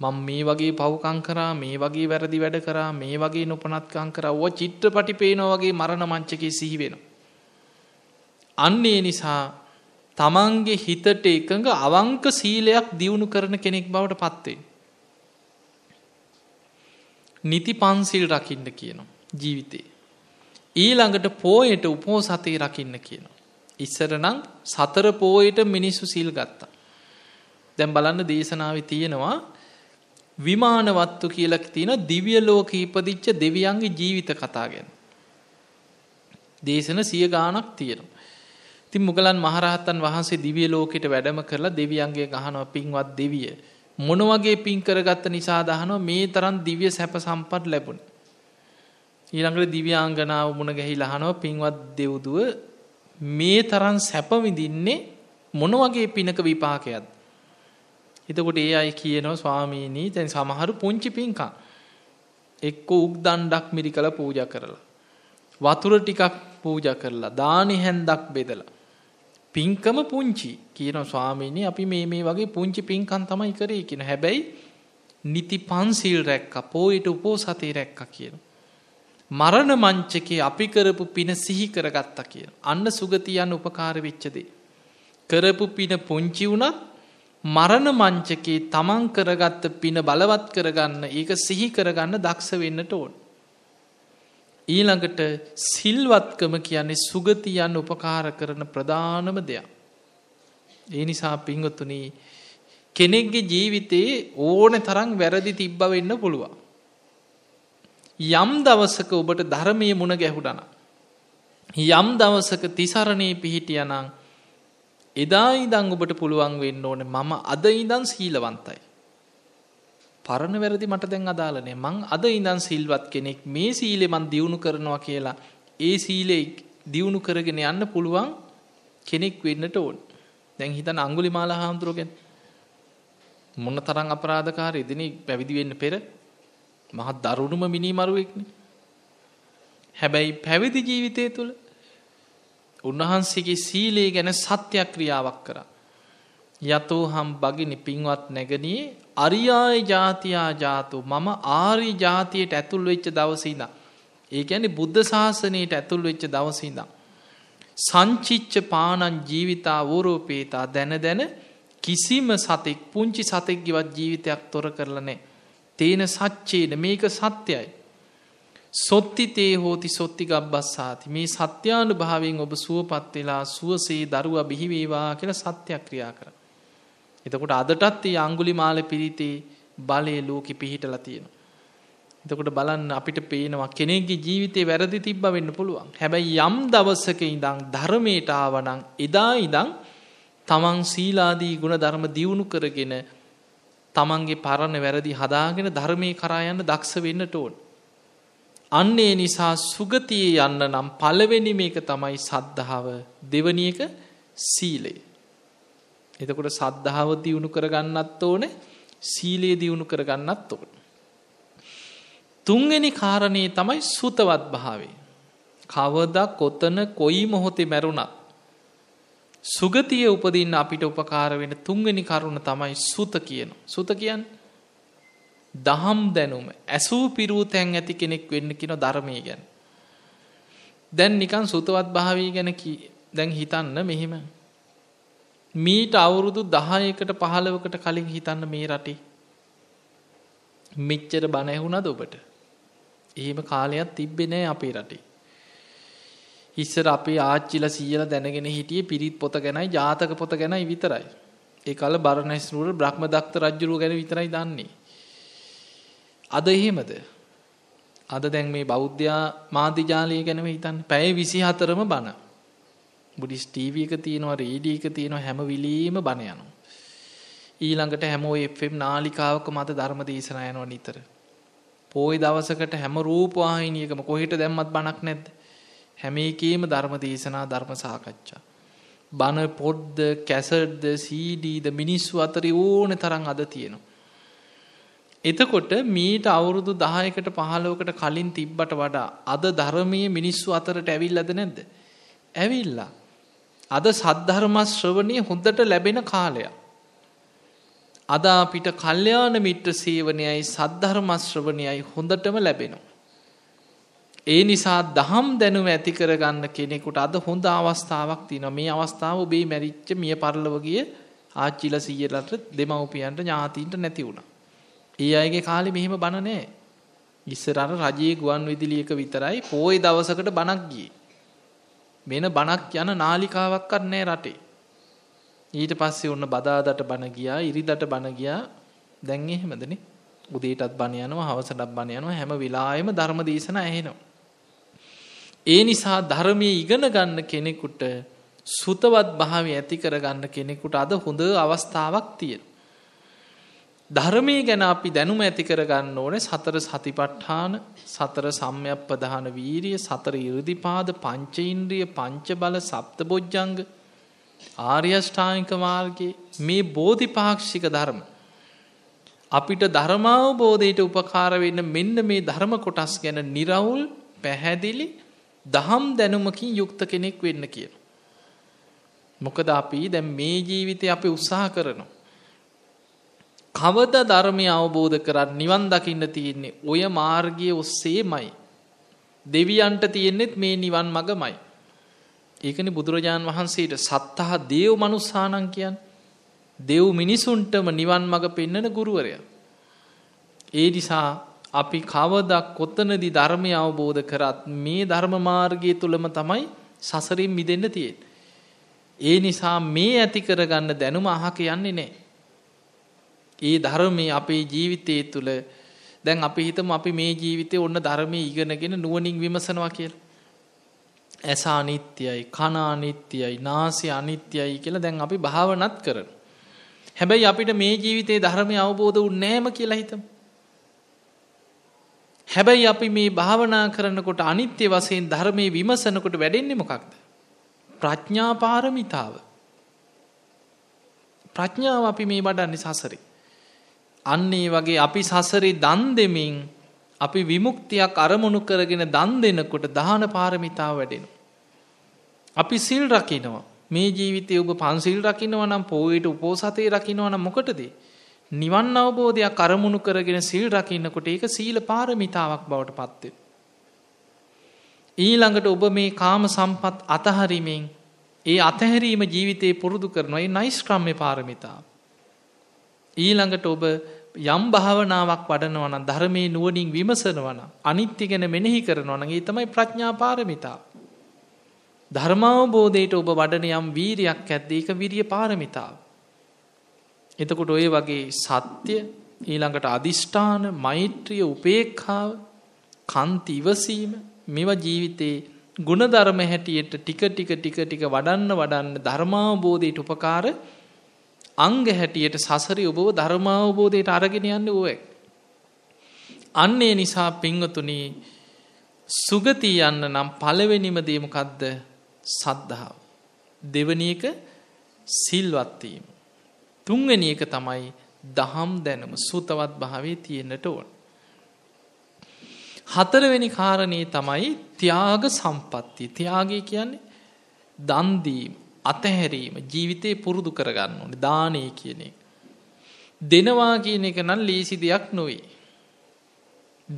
මං මේ වගේ පව්කං කරා මේ වගේ වැරදි වැඩ කරා මේ වගේ නොපනත්කං කරා ඔය චිත්‍රපටි පේනවා වගේ මරණ මංචකේ සිහි වෙනවා. අන්න ඒ නිසා තමන්ගේ හිතට එකඟ අවංක සීලයක් දියුණු කරන කෙනෙක් බවට පත්වේ. නිති පන්සිල් රකින්න කියනවා. ජීවිතේ. ඊළඟට පෝයට උපෝසතේ රකින්න කියනවා. ඉස්සර නම් සතර පෝයට මිනිස්සු සිල් ගත්තා. දැම් බලන්න දේශනාව තියෙනවා විමානවත්තු කියලක් තියෙන දිවිය ලෝක ඉපදිච්ච දෙවියන්ගේ ජීවිත කතා ගැන. දේශන සිය ගානක් තියෙනවා. තින් මුගලන් මහරහතන් වහන්සේ දිවිය ලෝකෙට වැඩම කරලා දෙවියන්ගේ ගහනව පින්වත් දෙවිය මොන වගේ පින් කරගත්ත නිසා දහනවා මේ තරම් දිව්‍ය සැප සම්පත් ලැබුණ. ඊළඟට දිව්‍යාංගනාව මුණ ගැහිලා අහනවා පින්වත් දෙව්දුව මේ තරම් සැප විඳින්නේ මොන වගේ පිනක විපාකයක්ද? එතකොට ඒ අය කියනවා ස්වාමීනි දැන් සමහරු පුංචි පින්කම් එක්ක උක් දණ්ඩක් මිරිකලා පූජා කරලා වතුර ටිකක් පූජා කරලා දානි හැන්දක් බෙදලා පින්කම පුංචි කියන ස්වාමීනි අපි මේ මේ වගේ පුංචි පින්කම් තමයි කරේ කියන හැබැයි නිති පන්සිල් රැක්ක පෝයට උපෝසතේ රැක්ක කියන. මරණ මංචකේ අපි කරපු පින සිහි කරගත්තා කියන. අන්න සුගතියන් උපකාර වෙච්චදේ. කරපු පින පුංචි වුණත් මරණ මංචකේ තමන් කරගත්ත පින බලවත් කරගන්න ඒක සිහි කරගන්න දක්ෂ වෙන්නට ඕන. ඊළඟට සිල්වත්කම කියන්නේ සුගතියන් උපකාර කරන ප්‍රධානම දෙයක්. ඒ නිසා පිංගතුනී කෙනෙක්ගේ ජීවිතයේ ඕන තරම් වැරදි තිබ්බ වෙන්න පුළුවන්. යම් දවසක ඔබට ධර්මයේ මුණ ගැහුඩන. යම් දවසක තිසරණයේ පිහිටියනං එදා ඉදං ඔබට පුළුවන් වෙන්න ඕන මම අද ඉදන් සීලවන්තයි. පරණ වැරදි මට දැන් අදාළ නෑ. මං අද ඉඳන් සිල්වත් කෙනෙක්. මේ සීලේ මං දියුණු කරනවා කියලා. ඒ සීලේ දියුණු කරගෙන යන්න පුළුවන් කෙනෙක් වෙන්නට ඕන. දැන් හිතන අඟුලිමාල හාමුදුරුවෝ ගැන. මොන තරම් අපරාධකාරී දිනේ පැවිදි වෙන්න පෙර මහ දරුණුම මිනිමරුවෙක්නේ. හැබැයි පැවිදි ජීවිතය තුළ උන්වහන්සේගේ සීලය ගැන සත්‍යක්‍රියාවක් කරා. යතෝ හම් බගිනි පින්වත් නැගනී අරියාය ජාතියා ජාතු මම ආරි ජාතියට ඇතුල් වෙච්ච දවසීද. ඒ ඇනි බුද්ධ ශාසනයට ඇතුල් වෙච්ච දවසීද. සංචිච්ච පානන් ජීවිතා වෝරෝපේතා දැන දැන කිසිම සතෙක් පුංචි සතෙක්ගිවත් ජීවිතයක් තොර කරලනේ. තේන සච්චේන මේක සත්‍යයි. සොත්ති තේ හෝති සොත්ති ගබ්බස්සාති මේ සත්‍යානු භාවෙන් ඔබ සුවපත් වෙලා සුවසේ දරුවා බිහිවේවා කියල සත්‍යයක් ක්‍රියා කර. එතකොට අදටත් මේ අඟුලිමාල පිරිතේ බලයේ ලෝකෙ පිහිටලා තියෙනවා. එතකොට බලන්න අපිට පේනවා කෙනෙක්ගේ ජීවිතේ වැරදි තිබ්බ වෙන්න පුළුවන්. හැබැයි යම් දවසක ඉඳන් ධර්මයට ආවනම් එදා ඉඳන් තමන් සීලාදී ගුණ ධර්ම දියුණු කරගෙන තමන්ගේ පරණ වැරදි හදාගෙන ධර්මයේ කරා යන්න දක්ෂ වෙන්නට ඕන. අන්නේ නිසා සුගතියේ යන්න නම් පළවෙනි මේක තමයි සද්ධාව, දෙවෙනි එක සීලය. එතකොට සද්ධාව දියුණු කරගන්නත් ඕනේ සීලයේ දියුණු කරගන්නත් ඕන. තුන්වෙනි කාරණයේ තමයි සුතවත් භාවේ. කවදා කොතන කොයි මොහොතේ මැරුණත් සුගතිය උපදින්න අපිට උපකාර වෙන තුන්වෙනි කරුණ තමයි සුත කියන. සුත කියන් දහම් දැනුම ඇසූ පිරූ තැන් ඇති කෙනෙක් වෙන්න කියන ධර්මය ගැන. දැන් නිකන් සුතවත් භාවී ගැන දැන් හිතන්න මෙහෙම මීට අවුරුදු දහයකට පහළවකට කලින් හිතන්න මේ රටි මෙච්චර බණැහුුණද ඔබට එහෙම කාලයක් තිබ්බෙනෑ අපේ රටේ ඉස්සර අපේ ආච්චිල සියල දැනගෙන හිටිය පිරිත් පොත ගැනයි ජාතක පොත ගැනයි විතරයි එකල බරණැස්නුවර බ්‍රහ්ම දක්ත රජ්ජුරුව ගැන විතරයි දන්නේ අද එහෙමද අද දැන් මේ බෞද්ධයා මාධ්‍යජාලය ගැනව හිතන් පැය විසි හතරම බණ බුද්දිස් ටීවී එක තියෙනවා රේඩිය එක තියෙනවා හැම විලීම බණ යනවා. ඊළඟට හැම ওই FM නාලිකාවක මත ධර්ම දේශනා යනවා නිතර. පොයි දවසකට හැම රූපවාහිනියකම කොහෙට දැම්මත් බණක් නැද්ද? හැම එකේම ධර්ම දේශනා ධර්ම සාකච්ඡා. බණ පොඩ්ද කැසට්ද CDද මිනිස්සු අතරේ ඕන තරම් අද තියෙනවා. එතකොට මීට අවුරුදු 10කට 15කට කලින් තිබ්බට වඩා අද ධර්මයේ මිනිස්සු අතරට ඇවිල්ලාද නැද්ද? ඇවිල්ලා. අද සද්ධර්ම ශ්‍රවණය හොඳට ලැබෙන කාලයක්. අද අපිට කල්යාණ මිත්‍ර සේවනයයි සද්ධර්ම ශ්‍රවණයයි හොඳටම ලැබෙනවා. ඒ නිසා දහම් දැනුම ඇති කරගන්න කෙනෙකුට අද හොඳ අවස්ථාවක් තියෙනවා. මේ අවස්ථාව ඔබේ මැරිච්ච මිය පරලව ගිය ආච්චිල සීයලට දෙමව්පියන්ට ඥාතීන්ට නැති වුණා. ඒ අයගේ කාලේ මෙහෙම බණ නැහැ. ඉස්සර අර රජයේ ගුවන් විදුලියක විතරයි පොයේ දවසකට බණක් ගියේ. වෙන බණක් යන නාලිකාවක්වත් නැහැ රටේ. ඊට පස්සේ ඔන්න බදාදට බණ ගියා, ඉරිදට බණ ගියා. දැන් එහෙමදනේ. උදේටත් බණ යනවා, හවසටත් බණ යනවා. හැම වෙලාවෙම ධර්ම දේශනා ඇහෙනවා. ඒ නිසා ධර්මයේ ඉගෙන ගන්න කෙනෙකුට සුතවත් භාවය ඇති කරගන්න කෙනෙකුට අද හොඳ අවස්ථාවක් තියෙනවා. ධර්මයේ ගැන අපි දැනුම ඇති කරගන්න ඕනේ සතර සතිපට්ඨාන සතර සම්‍යප්පදාන වීරිය සතර 이르දිපාද පංචේන්ද්‍රිය පංච බල සප්තබොජ්ජංග ආර්ය ශ්‍රාණික මාර්ගයේ මේ බෝධිපාක්ෂික ධර්ම අපිට ධර්මාවබෝධයට උපකාර වෙන්න මෙන්න මේ ධර්ම කොටස් ගැන निराවුල් පැහැදිලි දහම් දැනුමකින් යුක්ත කෙනෙක් වෙන්න කියලා. මොකද අපි දැන් මේ ජීවිතේ අපි උත්සාහ කරනවා. කවද ධර්මය අවබෝධ කරත් නිවන් දකින්න තියෙන්නේ ඔය මාර්ගය ඔස්සේමයි. දෙවියන්ට තියෙන්නෙත් මේ නිවන් මගමයි. ඒකනි බුදුරජාණන් වහන්සේට සත්තහා දේව් මනුස්සානං කියන් දෙව් මිනිසුන්ටම නිවන් මඟ පෙන්නන ගුරුවරය. ඒ නිසා අපි කවදක් කොත්තනදි ධර්මය අවබෝධ කරත් මේ ධර්මමාර්ගය තුළම තමයි සසරින් මිදන්න තියෙන්. ඒ නිසා මේ ඇති කරගන්න දැනුම අහක යන්නේ නෑ. ඒ ධර්මයේ අපේ ජීවිතයේ තුළ දැන් අපි හිතමු අපි මේ ජීවිතේ ඔන්න ධර්මයේ ඉගෙනගෙන නුවණින් විමසනවා කියලා. ඇස අනිත්‍යයි, කන අනිත්‍යයි, නාසය අනිත්‍යයි කියලා දැන් අපි භාවනාත් කරනවා. හැබැයි අපිට මේ ජීවිතේ ධර්මය අවබෝධ වුන්නේ නැම කියලා හිතමු. හැබැයි අපි මේ භාවනා කරනකොට අනිත්‍ය වශයෙන් ධර්මයේ විමසනකොට වැඩෙන්නේ මොකක්ද? ප්‍රඥා පාරමිතාව. ප්‍රඥාව අපි මේ වඩන්නේ සසරේ. අන්නේ වගේ අපි සසරි දන් දෙමින් අපි විමුක්තියක් අරමුණු කරගෙන දන් දෙනකොට දාන පාරමිතාව වැඩෙන. අපි සිල් රකිනවා මේ ජීවිතය ඔබ පන්සිල් රකිනව නම් පෝයට උපෝසතය රකිනවන මොකටද. නිවන් අවබෝධයක් අරමුණු කරගෙන සිල් රකින්නකොට ඒක සීල පාරමිතාවක් බවට පත්ව. ඊළඟට ඔබ මේ කාම සම්පත් අතහරිමෙන් ඒ අතහැරීම ජීවිතයේ පුරුදු කරනයි නයිස්ක්‍රම්ම පාරමිතාව. ඊළඟට ඔබ යම් භාවනාවක් වඩනවා නම් ධර්මයේ නුවණින් විමසනවා නම් අනිත්‍ය ගැන මෙනෙහි කරනවා නම් ඒ තමයි ප්‍රඥා පාරමිතා. ධර්මාවබෝධයට ඔබ වඩන යම් වීරියක් ඇද්ද ඒක විරිය පාරමිතාව. එතකොට ඔය වගේ සත්‍ය ඊළඟට අදිෂ්ඨාන, මෛත්‍රිය, උපේක්ඛාව, කන්ති ඉවසීම මේවා ජීවිතේ ගුණධර්ම හැටියට ටික ටික ටික ටික වඩන්න වඩන්න ධර්මාවබෝධයට උපකාර අංග හැටියට සසරි ඔබව ධර්මාවබෝධයට අරගෙන යන්න ඕුවක්. අන්නේ නිසා පිංවතුනී සුගතිී යන්න නම් පලවෙනිම දීමකක්ද සද්ධාව. දෙවනියක සිල්වත්වීම. තුන්වැනියක තමයි දහම් දැනම සූතවත් භාවේ තියෙන්න්නට ඕන්. හතරවෙනි කාරණයේ තමයි තියාග සම්පත්ති තියාගේ කියන්නේ දන්දීම අතහැරීම ජීවිතේ පුරුදු කරගන්න ඕනේ දානය කියන එක. දෙනවා කියන එක නම් ලේසි දෙයක් නොවේ.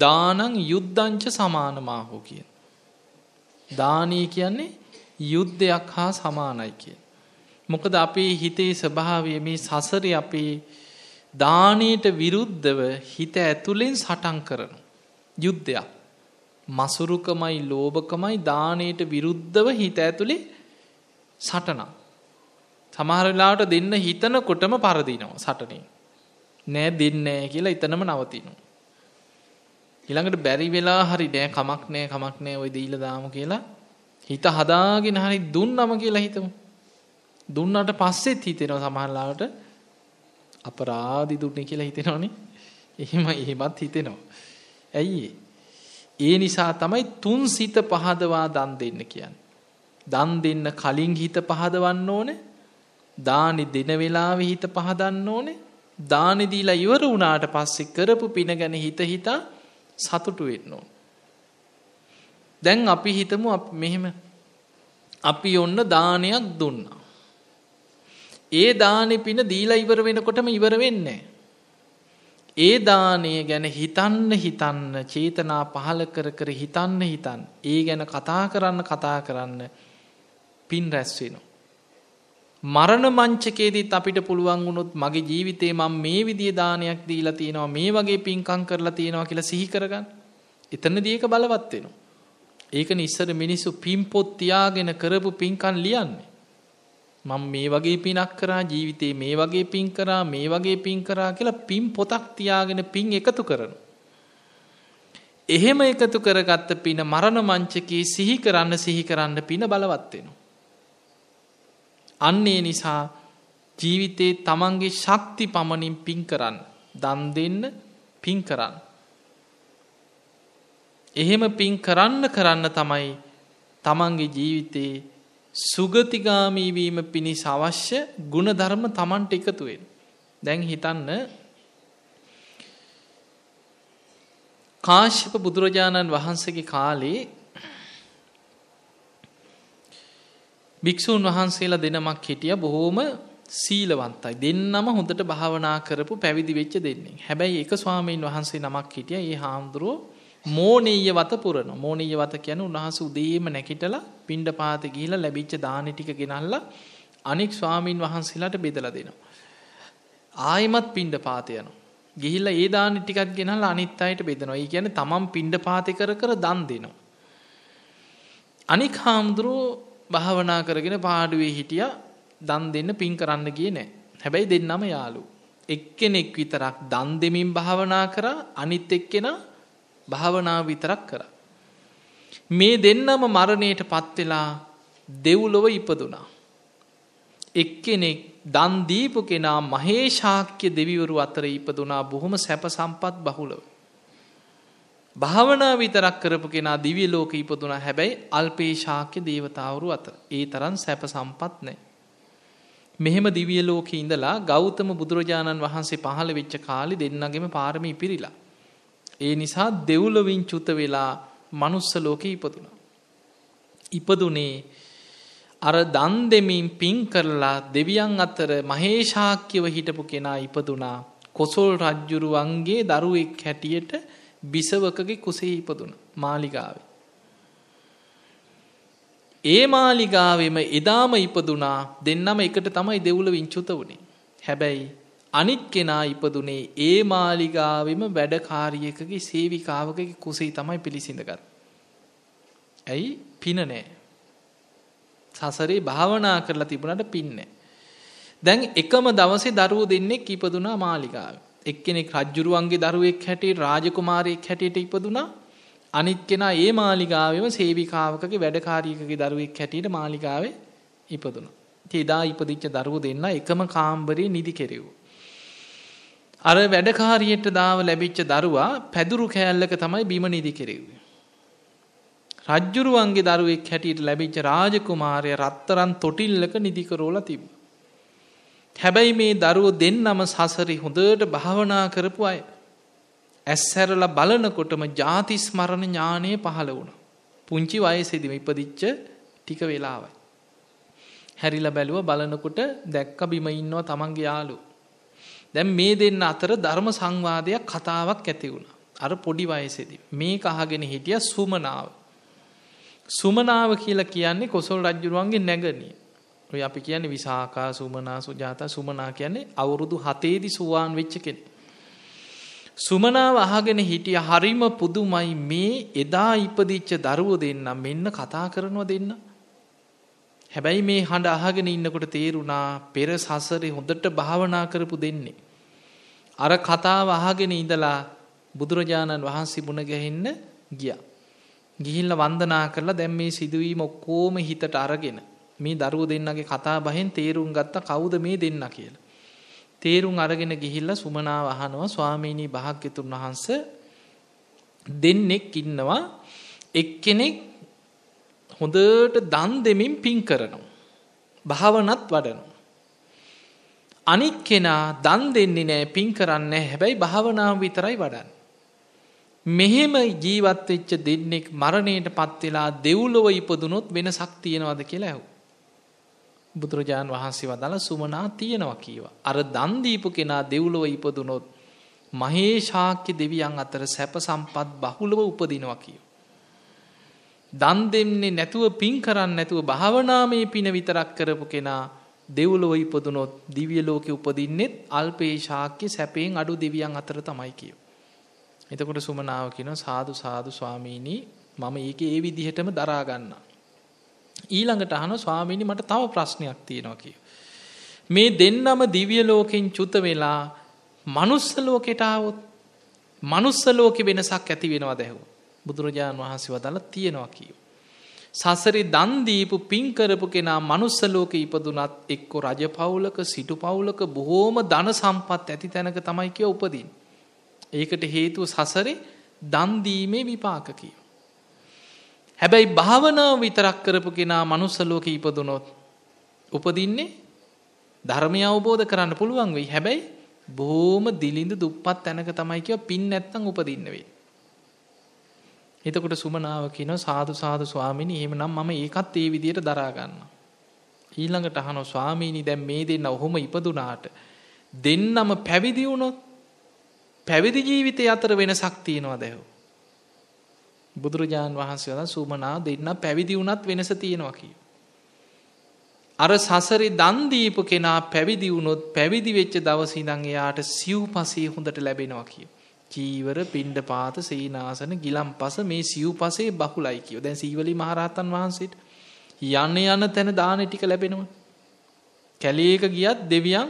දානං යුද්ධංච සමානමාහෝ කියන. දානය කියන්නේ යුද්ධයක් හා සමානයි කිය. මොකද අපේ හිතේ ස්වභාවය මේ සසර අපේ දානයට විරුද්ධව හිත ඇතුළෙන් සටන් කරන. යුද්ධයක්. මසුරුකමයි ලෝභකමයි දානයට විරුද්ධව හිත ඇතුළේ සටනක්. සමහර වෙලාවට දෙන්න හිතනකොටම පරදිනවා සටනේ. නෑ දෙන්නේ නෑ කියලා එතනම නවතිනවා. ඊළඟට බැරි වෙලා හරි නෑ කමක් නෑ කමක් නෑ ওই දීලා දාමු කියලා හිත හදාගෙන හරි දුන්නම කියලා හිතමු. දුන්නට පස්සෙත් හිතෙනවා සමහර ලාවට අපරාදි දුන්නේ කියලා හිතෙනවනේ. එහෙම එහෙමත් හිතෙනවා. ඇයි ඒ නිසා තමයි තුන් සිත පහදවා දන් දෙන්න කියන්නේ. දන් දෙන්න කලින් හිත පහදවන්න ඕනේ. දානි දෙන වෙලාවේ හිත පහදන්න ඕනේ. දානි දීලා ඉවර වුණාට පස්සේ කරපු පින ගැන හිත හිතා සතුටු වෙන්න ඕනේ. දැන් අපි හිතමු මෙහෙම අපි ඔන්න දානයක් දුන්නා. ඒ දානෙ පින දීලා ඉවර වෙනකොටම ඉවර වෙන්නේ ඒ දානය ගැන හිතන්න හිතන්න චේතනා පහල කර කර හිතන්න හිතන් ඒ ගැන කතා කරන්න කතා කරන්න පින් රැස් වෙනවා. මරණ මංචකේදීත් අපිට පුළුවන් වුණොත් මගේ ජීවිතේ මම මේ විදිය දානයක් දීලා තියෙනවා මේ වගේ පින්කම් කරලා තියෙනවා කියලා සිහි කරගන්න. එතනදී ඒක බලවත් වෙනවා. ඒකනේ ඉස්සර මිනිස්සු පින්පොත් තියාගෙන කරපු පින්කම් ලියන්නේ. මම මේ වගේ පිනක් කරා ජීවිතේ මේ වගේ පින් කරා මේ වගේ පින් කරා කියලා පින් පොතක් තියාගෙන පින් එකතු කරනවා. එහෙම එකතු කරගත්ත පින මරණ මංචකේ සිහි කරන්න සිහි කරන්න පින බලවත් වෙනවා. අන්නේ නිසා ජීවිතයේ තමන්ගේ ශක්ති පමණින් පින් කරන්න දන් දෙන්න පින් කරන්න. එහෙම පින් කරන්න කරන්න තමයි තමන්ගේ ජීවිතයේ සුගතිගාමීවීම පිණිස අවශ්‍ය ගුණධර්ම තමන්ට එකතුවෙන්. දැන් හිතන්න කාශ්‍යප බුදුරජාණන් වහන්සගේ කාලේ භික්ෂූන් වහන්සේලා දෙනමක් හිටිය බොහෝම සීලවන්තයි. දෙන්නම හොඳට භාවනා කරපු පැවිදි වෙච්ච දෙන්නේ. හැබැයි එක ස්වාමීන් වහන්සේ නමක් හිටිය ඒ හාමුදුරුව මෝනීය වත පුරන මෝනීය වත කියන උන්හස උදේම නැකිටල පින්ඩ පාත ගිහිල ලැබිච්ච දානි ටික ගෙනල්ල අනික් ස්වාමීන් වහන්සේලාට බෙදල දෙනවා. ආයමත් පින්ඩ පාතයන. ගිහිල්ල ඒ දානි ටිකත් ගෙනල් අනිත් අයට බෙදනවා. ඒ කියන්නේ තමන් පින්ඩ පාති කර කර දන් දෙනවා. අනික් හාමුදුරුවෝ භාවනා කරගෙන පාඩුවේ හිටියා දන් දෙන්න පින් කරන්න ගියේ නෑ. හැබැයි දෙන්නම යාළු. එක්කෙනෙක් විතරක් දන් දෙමින් භාවනා කරා අනිත් එක්කෙනා භාවනාව විතරක් කරා. මේ දෙන්නම මරණයටපත් වෙලා දෙව්ලොව ඉපදුනා. එක්කෙනෙක් දන් දීපු කෙනා මහේශාක්‍ය දෙවිවරු අතර ඉපදුනා බොහොම සැප සම්පත් බහුලව. භාවනා විතරක් කරපු කෙනා දිව්‍ය ලෝක ඉපදුනා හැබැයි අල්පේ ශාක්‍ය දේවතාවරු අතර. ඒ තරම් සැප සම්පත් නැහැ. මෙහෙම දිව්‍ය ලෝකේ ඉඳලා ගෞතම බුදුරජාණන් වහන්සේ පහළ වෙච්ච කාලේ දෙන්නගෙම පාරමී පිරිලා. ඒ නිසා දෙව්ලොවින් චුත වෙලා manuss ලෝකේ ඉපදුනා. ඉපදුනේ අර දන් දෙමින් පින් කරලා දෙවියන් අතර මහේශාක්‍යව හිටපු කෙනා ඉපදුනා. කොසල් රජුරුවන්ගේ දරුවෙක් හැටියට බිසවකගේ කුසේ ඉපදුන මාලිගාවේ. ඒ මාලිගාවෙම එදාම ඉපදුනා දෙන්නම එකට තමයි දෙවුල විංචුත වුණේ. හැබැයි අනිත් කෙනා ඉපදුනේ ඒ මාලිගාවෙම වැඩකාරියකගේ සේවිකාවකගේ කුසේ තමයි පිළිසිඳගත්. ඇයි පින නෑ. සසරේ භාවනා කරලා තිබුණට පින්නේ. දැන් එකම දවසේ දරුවෝ දෙන්නේ ඉපදුනා මාලිගාවේ. එක්කෙනෙක් රජ්ජුරුවන්ගේ දරුවෙක් හැටියට රාජකුමාරයෙක් හැටියට ඉපදුනා. අනිත් කෙනා ඒ මාලිගාවෙම සේවිකාවකගේ වැඩකාරියකගේ දරුවෙක් හැටියට මාලිගාවේ ඉපදුනා. ඉතින් එදා ඉපදිච්ච දරුවෝ දෙන්න එකම කාමරේ නිදි කෙරෙව්වා. අර වැඩකාරියට දාව ලැබිච්ච දරුවා පැදුරු කෑල්ලක තමයි බිම නිදි කෙරෙව්වේ. රජ්ජුරුවන්ගේ දරුවෙක් හැටියට ලැබිච්ච රාජකුමාරය රත්තරන් තොටිල්ලක නිදි කරෝලා තිබ්බා. හැබැයි මේ දරුවෝ දෙන්නම සසරි හොඳට භාවනා කරපු අය. ඇස්සැරල බලනකොටම ජාති ස්මරණ ඥානය පහළ වුණ. පුංචි වයසෙදිම ඉපදිච්ච ටික වෙලාවයි. හැරිල බැලුව බලනකොට දැක්ක බිම ඉන්නවා තමන්ගේ යාලු. දැම් මේ දෙන්න අතර ධර්ම සංවාදයක් කතාවක් ඇති වුණ. අර පොඩි වයසෙදි. මේ කහගෙන හිටිය සුමනාව. සුමනාව කියලා කියන්නේ කොසොල් රජ්ජුරුවන්ගේ නැගනී. ඔය අපි කියන්නේ විසාකා සුමනා සුජාතා සුමනා කියන්නේ අවුරුදු 7 දී සුවාන් වෙච්ච කෙනෙක්. සුමනාව අහගෙන හිටිය හරිම පුදුමයි මේ එදා ඉපදිච්ච දරුව දෙන්න මෙන්න කතා කරනවා දෙන්න. හැබැයි මේ හඬ අහගෙන ඉන්නකොට තේරුණා පෙර සසරේ හොඳට භාවනා කරපු දෙන්නේ. අර කතාව අහගෙන ඉඳලා බුදුරජාණන් වහන්සේ මුණ ගැහෙන්න ගියා. ගිහිල්ලා වන්දනා කරලා දැන් මේ සිදුවීම ඔක්කොම හිතට අරගෙන මේ දරුව දෙන්නගේ කතා බහෙන් තේරුම් ගත්ත කවුද මේ දෙන්න කියලා. තේරුම් අරගෙන ගිහිල්ලා සුමනාව අහනවා ස්වාමීනි භාග්‍යතුන් වහන්ස දෙන්නෙක් ඉන්නවා එක්කෙනෙක් හොඳට දන් දෙමින් පින් කරනවා. භාවනත් වඩනවා. අනික් කෙනා දන් දෙන්නේ නෑ පින් කරන්නේ හැබැයි භාවනාව විතරයි වඩන්නේ. මෙහෙම ජීවත් වෙච්ච දෙන්නෙක් මරණයට පත් වෙලා දෙව්ලොව ඉපදුනොත් වෙනසක් තියනවද කියලා ඇහුවා. බුදුරජාන් වහන්සේ වදාළ සුමනා තියෙනවා කීවා. අර දන් දීපු කෙනා දෙව්ලොව ඉපදුනොත් මහේශාක්‍ය දෙවියන් අතර සැප සම්පත් බහුලව උපදිනවා කියෝ. දන් දෙන්නේ නැතුව පින් කරන්න නැතුව භාවනාමේ පින විතරක් කරපු කෙනා දෙව්ලොව ඉපදුනොත් දිව්‍ය ලෝකෙ උපදින්නෙත් අල්පේශාක්‍ය සැපයෙන් අඩු දෙවියන් අතර තමයි කියෝ. එතකොට සුමනාව කියනවා සාදු සාදු ස්වාමීනි මම ඒකේ ඒ විදිහටම දරා ගන්නවා. ඊළඟට අහන ස්වාමීනි මට තව ප්‍රශ්නයක් තියෙනවා කිය. මේ දෙන්නම දිවිය ලෝකෙන් චුත වෙලා මනුස්ස ලෝකෙටාවොත් මනුස්ස ලෝකෙ වෙනසක් ඇති වෙනවා දැහව. බුදුරජාණන් වහන්සේ වදාළ තියෙනවා කියෝ. සසරි දන්දීපු පින්කරපු කෙනා මනුස්ස ලෝක ඉපදුනත් එක්කො රජ පවුලක සිටු පවුලක බොහෝම ධන සම්පත් ඇති තැනක තමයි කිය උපදින්. ඒකට හේතුව සසරි දන්දීමේ විපාකකීම. හැබැයි භාවනාව විතරක් කරපු කෙනා manussලෝක ඉපදුනොත් උපදින්නේ ධර්මය අවබෝධ කරන්න පුළුවන් වෙයි. හැබැයි බොහොම දිලිඳ දුප්පත් තැනක තමයි කියව පින් නැත්තම් උපදින්න වෙයි. එතකොට සුමනාව කියනවා සාදු සාදු ස්වාමීනි එහෙමනම් මම ඒකත් ඒ විදිහට දරා ගන්නවා. ඊළඟට අහනවා ස්වාමීනි දැන් මේ දෙන්න ඔහොම ඉපදුනාට දෙන්නම පැවිදි වුණොත් පැවිදි ජීවිතය අතර වෙනසක් තියනවාද ඇහුවා. බුදුරජාන් වහන්සේ වදන් සූමනා දෙන්න පැවිදි වුණත් වෙනස තියෙනවා කිය. අර සසරේ දන් දීපු කෙනා පැවිදි වුණොත් පැවිදි වෙච්ච දවස් ඉඳන් එයාට සිව්පසේ හොඳට ලැබෙනවා කිය. චීවර පිණ්ඩපාත සීනාසන ගිලම්පස මේ සිව්පසේ බහුලයි කියෝ. දැන් සීවලි මහරහතන් වහන්සේට යන්න යන තැන දාන ටික ලැබෙනවා. කැලේක ගියත් දෙවියන්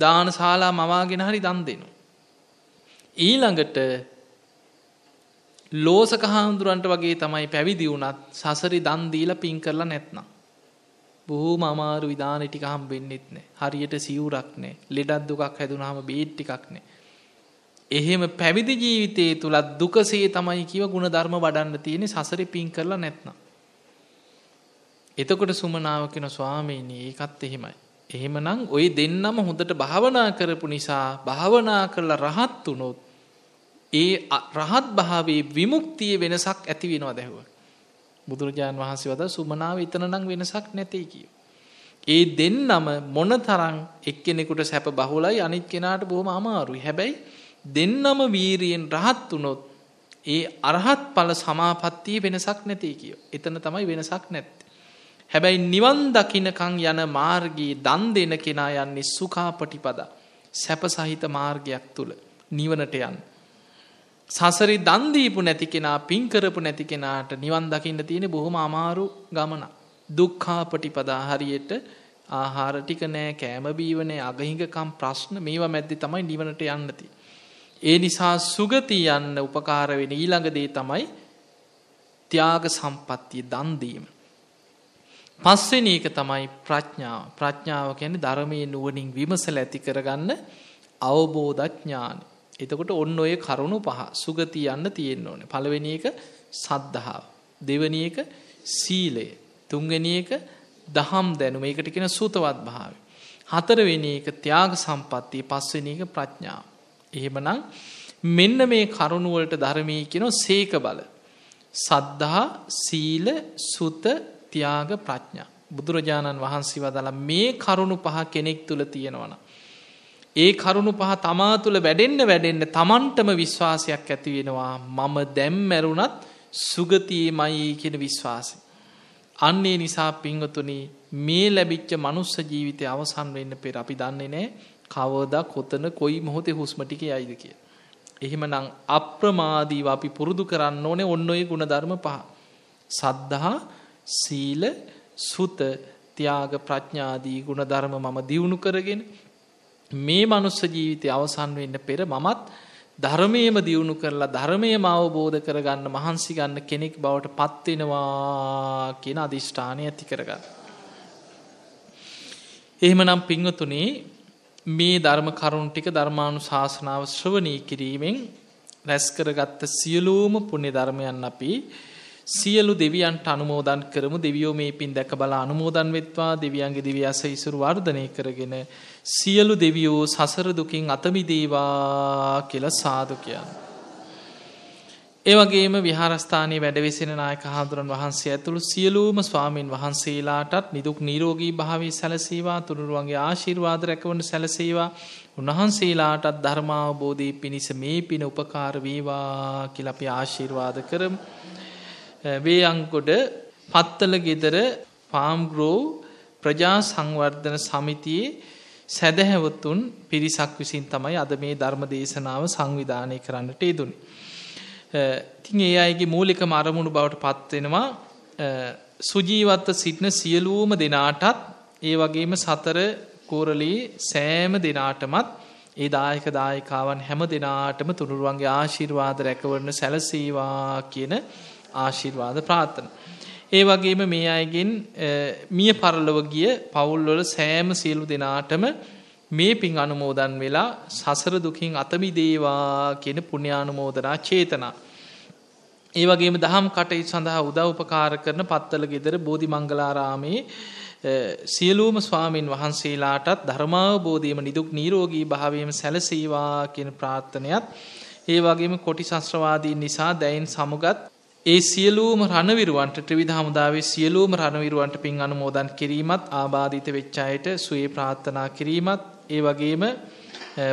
දාන ශාලා මවාගෙන හරි දන් දෙනවා. ඊළඟට ලෝසක හාමුදුරන්ට වගේ තමයි පැවිදි වුණත් සසරි දන් දීලා පින් කරලා නැත්නම්. බොහොම අමාරු විධාන ටික හම්බෙන්නෙත් නෑ. හරියට සිවුරක් නෑ. ලෙඩක් දුකක් හැදුනහම බේත් ටිකක් නෑ. එහෙම පැවිදි ජීවිතයේ තුලත් දුකසේ තමයි කිව ಗುಣධර්ම වඩන්න තියෙන්නේ සසරේ පින් කරලා නැත්නම්. එතකොට සුමනාව කියන ස්වාමීනි ඒකත් එහෙමයි. එහෙමනම් ওই දෙන්නම හොඳට භාවනා කරපු නිසා භාවනා කරලා රහත් වුණොත් ඒ රහත් භාවයේ විමුක්තිය වෙනසක් ඇති වෙනවා දැහුව. බුදුරජාන් වහන්සේ වද සුමනාව එතනනම් වෙනසක් නැtei කිය. ඒ දෙන්නම මොනතරම් එක්කෙනෙකුට සැප බහුලයි අනිත් කෙනාට බොහොම අමාරුයි. හැබැයි දෙන්නම වීරියෙන් රහත් වුණොත් ඒ අරහත් ඵල සමාපත්තිය වෙනසක් නැtei කිය. එතන තමයි වෙනසක් නැත්තේ. හැබැයි නිවන් දකින්නකම් යන මාර්ගයේ දන් දෙන කෙනා යන්නේ සුඛාපටිපදා. සැප සහිත මාර්ගයක් තුල නිවනට යන්නේ සසරි දන්දීපු නැති කෙනා පින්කරපු නැති කෙනාට නිවන් දකින්න තියෙන බොහොම අමාරු ගමන. දුක්කාපටිපදා හරියට ආහාර ටික නෑ කෑමබීවනේ අගහිඟකම් ප්‍රශ්න මේවා මැද්දි තමයි නිවනට යන්නති. ඒ නිසා සුගති යන්න උපකාරවෙන ඊළඟදේ තමයි ත්‍යාග සම්පත්තිය දන්දීම. පස්සෙන එක තමයි ප්‍රඥාව ප්‍රඥාව කියන්නේ ධර්මය නුවනින් විමසල ඇති කරගන්න අවබෝධඥාන එතකොට ඔන්න ඔය කරුණු පහ සුගති යන්න තියෙන්න ඕන. පළවෙනි එක සද්ධාව. දෙවැනි එක සීලය. තුන්වැනි එක දහම් දැනුම. ඒකට කියන සූතවත් භාවය. හතරවෙනි එක ත්‍යාග සම්පත්තිය, පස්වෙනි එක ප්‍රඥාව. එහෙමනම් මෙන්න මේ කරුණ වලට ධර්මයේ කියන සීක බල. සද්ධා, සීල, සුත, ත්‍යාග, ප්‍රඥා. බුදුරජාණන් වහන්සේ වදාළ මේ කරුණු පහ කෙනෙක් තුල තියෙනවා නම් ඒ කරුණු පහ තමා තුළ වැඩෙන්න වැඩෙන්න තමන්ටම විශ්වාසයක් ඇති වෙනවා මම දැම්මැරුණත් සුගතියේ මයි කියෙන විශ්වාසය. අන්නේ නිසා පිංගතුනි මේ ලැබිච්ච මනුස්ස ජීවිතය අවසන් වෙන්න පෙර අපි දන්නේ නෑ කවදා කොතන කොයි මොහොතේ හුස්මටික යයිද කිය. එහෙමනං අප්‍රමාදීව අපි පුරුදු කරන්න ඕනේ ඔන්න ඔය ගුණධර්ම පහ. සද්ධහා සීල සුත තියාග ප්‍රඥාදී ගුණධර්ම මම දියුණු කරගෙන මේ මනුස්ස ජීවිතය අවසන් වෙන්න පෙර මමත් ධර්මයේම දියුණු කරලා ධර්මයේම අවබෝධ කරගන්න මහන්සි ගන්න කෙනෙක් බවට පත් වෙනවා කියන අදිෂ්ඨානය ඇති කරගන්න. එහෙමනම් පින්වතුනි මේ ධර්ම කරුණ ටික ධර්මානුශාසනාව ශ්‍රවණී කිරීමෙන් රැස් කරගත්ත සියලුම පුණ්‍ය ධර්මයන් අපි සියලු දෙවියන්ට අනුමෝදන් කරමු දෙවියෝ මේ පින් දැක බල අනුමෝදන් වෙත්වා දෙවියන්ගේ දිව්‍ය අසීසුරු වර්ධනය කරගෙන සියලු දෙවියෝ සසර දුකින් අත මිදේවා කියලා සාදු කියන්නේ. ඒ වගේම විහාරස්ථානයේ වැඩවිසෙන නායක හාමුදුරන් වහන්සේ ඇතුළු සියලූම ස්වාමීන් වහන්සේලාටත් නිදුක් නිරෝගී භාවී සැලසේවා තුනුරුවන්ගේ ආශිර්වාද රැකවන සැලසේවා උන්වහන්සේලාටත් ධර්මාවබෝධී පිණිස මේ පින උපකාර වේවා කියලා අපි ආශිර්වාද කරමු. වේයන්කොඩ පත්තල ගෙදර පාම්ග්‍රෝව් ප්‍රජා සංවර්ධන සමිතියේ සැදැහැවතුන් පිරිසක් විසින් තමයි අද මේ ධර්ම දේශනාව සංවිධානය කරන්නට යෙදුනි. තින් ඒ අයගේ මූලික මරමුණු බවට පත්වෙනවා සුජීවත්ව සිටින සියලූම දෙනාටත් ඒ වගේම සතර කෝරලී සෑම දෙනාටමත් ඒ දායක දායකාවන් හැම දෙනාටම තුනුරුවන්ගේ ආශිර්වාද රැකවරණ සැලසීවා කියන ආශිර්වාද ප්‍රාථන. ඒ වගේම මේ අයගෙන් මිය පරලොව ගිය පවුල්වල සෑම සියලු දෙනාටම මේ පින් අනුමෝදන් වෙලා සසර දුකින් අතමිදේවා කියෙන පුුණ්‍යානුමෝදනා චේතනා. ඒ වගේම දහම් කටයි සඳහා උදව්පකාර කරන පත්තල ගෙදර බෝධි මංගලාරාමේ සියලූම ස්වාමීන් වහන්සේලාටත් ධර්මාවබෝධීම නිදුක් නීරෝගී භාවයම සැලසීවා කියෙන ප්‍රාර්ථනයත් ඒ වගේම කොටි සස්්‍රවාදීන් නිසා දැයින් සමගත් ඒ සියලූම රණවිරුවන්ට ත්‍රවිධහමුදාවේ සියලූම රණවිරුවන්ට පින් අනුමෝදන් කිරීමත් ආබාධිත වෙච්චායට සුවේ ප්‍රාත්ථනා කිරීමත් ඒ වගේම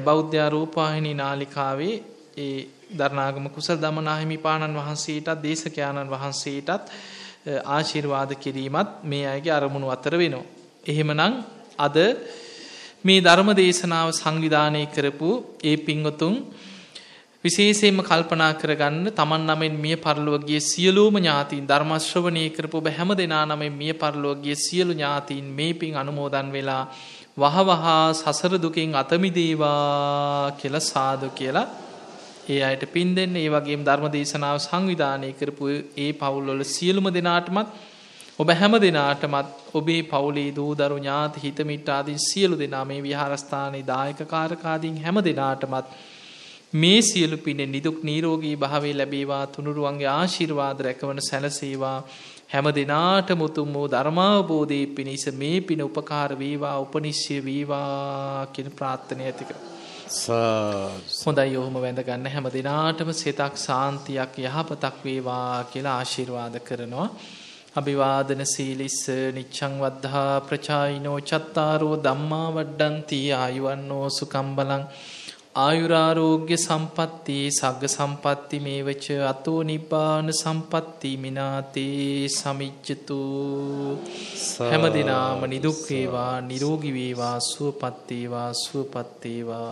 බෞද්ධ්‍යාරූපාහිනි නාලිකාවේ ඒ දරනාගම කුසල් දමනාහිමිපාණන් වහන්සේටත් දේශකයාණන් වහන්සේටත් ආශිර්වාද කිරීමත් මේ අයගේ අරමුණු අතර වෙනවා. එහෙමනං අද මේ ධර්ම දේශනාව සංවිධානය කරපු ඒ පින්වතුන් විශේෂයෙන්ම කල්පනා කරගන්න තමන් නමෙන් මිය පරලොවගේ සියලූම ඥාතීන් ධර්මශ්‍රවනය කරපු බැහැම දෙනා නමෙන් මිය පරලොවගේ සියලු ඥාතීන් මේ පින් අනුමෝදන් වෙලා වහවහා සසරදුකින් අතමිදේවා කියල සාදු කියලා ඒ අයට පින් දෙන්න ඒ වගේ ධර්ම දේශනාව සංවිධානය කරපු ඒ පවුල්ලොල සියලුම දෙනාටමත් ඔබ හැම දෙනාටමත් ඔබේ පවුලේ දූ දරු ඥාති හිතමිට්ටාදී සියලු දෙනා මේ විහාරස්ථානයේ දායක කාරකාදීන් හැම දෙනාටමත් මේ සියලු පින නිදුක් නීරෝගී භාවේ ලැබේවා තුනුරුවන්ගේ ආශිර්වාද රැකවන සැලසේවා හැම දෙනාට මුතුම් වූ ධර්මාවබෝධය පිණිස මේ පින උපකාර වේවා උපනිශ්‍ය වේවා කියන ප්‍රාර්ථනය ඇතික. හොඳයි යොහොම වැඳගන්න හැම දෙනාටම සෙතක් සාන්තියක් යහපතක් වේවා කියලා ආශිර්වාද කරනවා. අභිවාදන සීලිස්ස නිච්චං වද්ධා ප්‍රචායිනෝ චත්තාරෝ ධම්මා වඩ්ඩන්ති ආයුවන්නෝ සුකම්බලං ආයුරාරෝග්‍ය සම්පත්තියේ සග්ග සම්පත්ති මේවච අතෝ නිබ්බාන සම්පත්ති මිනාතේ සමිච්චතු හැම දිනාම නිදුක්කේවා නිරෝගිවේවා සුවපත්තේවා සුවපත්තේවා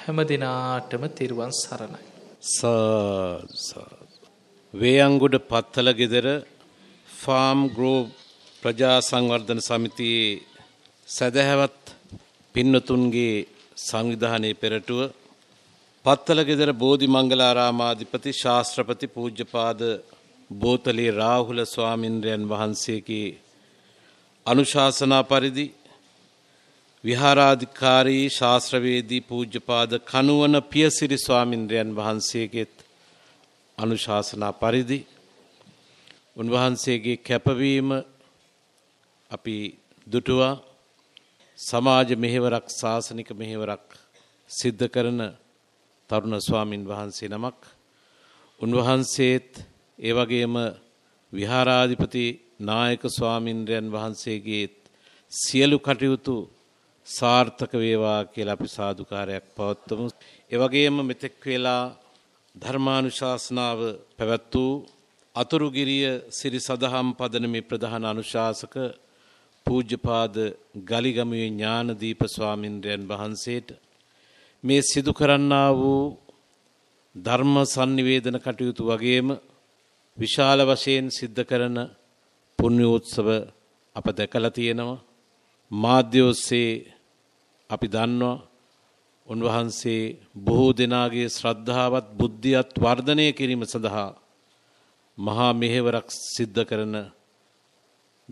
හැම දෙනාටම තිරුවන් සරණයි. සා වේයංගුඩ පත්තල ගෙදර ෆාම් ග්‍රෝව් ප්‍රජා සංවර්ධන සමිතියේ සැදැහැවත් පින්නතුන්ගේ සංවිධානයේ පෙරටුව පත්තලගෙදර බෝධි මංගලාරාමාධිපති ශාස්ත්‍රපති පූජ්‍යපාද බෝතලේ රාහුල ස්වාමින්ද්‍රයන් වහන්සේගේ අනුශාසනා පරිදි විහාරාධිකාරී ශාස්ත්‍රවේදී පූජ්‍යපාද කනුවන පියසිරි ස්වාමින්ද්‍රයන් වහන්සේගේත් අනුශාසනා පරිදි උන්වහන්සේගේ කැපවීම අපි දුටුවා සමාජ මෙහෙවරක් ශාසනික මෙහෙවරක් සිද්ධ කරන තරුණ ස්වාමින් වහන්සේ නමක්. උන්වහන්සේත් ඒ වගේම විහාරාධිපති නායක ස්වාමින්ද්‍රයන් වහන්සේගේත් සියලු කටයුතු සාර්ථක වේවා කියලා අපි සාදුකාරයක් පවත්වමු. ඒ වගේම මෙතෙක් වෙලා ධර්මානුශාසනාව පැවැත් වූ අතුරුගිරිය සිරි සදහම් පදනමේ ප්‍රධාන අනුශාසක පූජ්‍යපාද ගලිගමුවේ ඥානදීප ස්වාමින්ද්‍රයන් වහන්සේට මේ සිදු කරන්නා වූ ධර්ම sannivedana කටයුතු වගේම විශාල වශයෙන් සිද්ධ කරන පුණ්‍යෝත්සව අප දැකලා තියෙනවා මාධ්‍ය ඔස්සේ අපි දන්නවා උන්වහන්සේ බොහෝ දෙනාගේ ශ්‍රද්ධාවත් බුද්ධියත් වර්ධනය කිරීම සඳහා මහා මෙහෙවරක් සිද්ධ කරන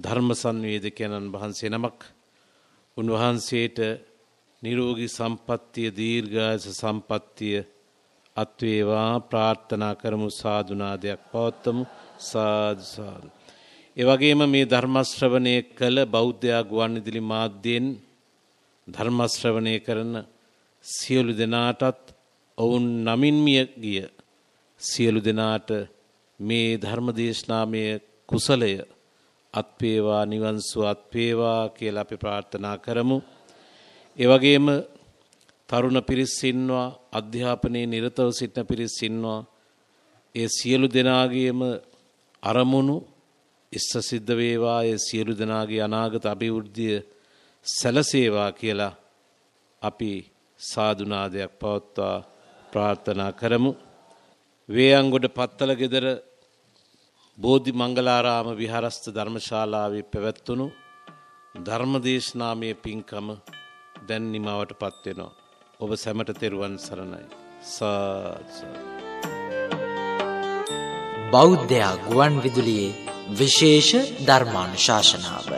ධර්ම සංවේදකයන්න් වහන්සේ නමක් උන්වහන්සේට නිරෝගී සම්පත්තිය දීර්ඝාස සම්පත්තිය අත්වේවා ප්‍රාර්ථනා කරමු සාදුනාදයක් පවත්තමු සාදුසාදු. එවගේම මේ ධර්මශ්‍රවණය කළ බෞද්ධයා ගුවන් ඉදිලි මාධ්‍යයෙන් ධර්මශ්‍රවණය කරන සියලු දෙනාටත් ඔවුන් නමින්මිය ගිය සියලු දෙනාට මේ ධර්මදේශනාමය කුසලය අත්වේවා නිවන්සුව අත්වේවා කියලා අපි ප්‍රාර්ථනා කරමු. ඒ වගේම තරුණ පිරිස් ඉන්නවා, අධ්‍යාපනයේ නිරතව සිටින පිරිස් ඉන්නවා. ඒ සියලු දෙනාගේම අරමුණු ඉස්ස සිද්ධ වේවා, ඒ සියලු දෙනාගේ අනාගත අභිවෘද්ධිය සැලසේවා කියලා අපි සාදුනාදයක් පවත්වා ප්‍රාර්ථනා කරමු. වේයන්ගොඩ පත්තල ගෙදර බෝධි මංගලාරාම විහාරස්ථ ධර්මශාලාවේ පැවැත්වුණු ධර්මදේශනාමය පින්කම දැන් නිමාවට පත්වෙනවා. ඔබ සැමට තෙරුවන් සරණයි. සාස. බෞද්ධයා ගුවන් විදුලියේ විශේෂ ධර්මානු ශාසනාව.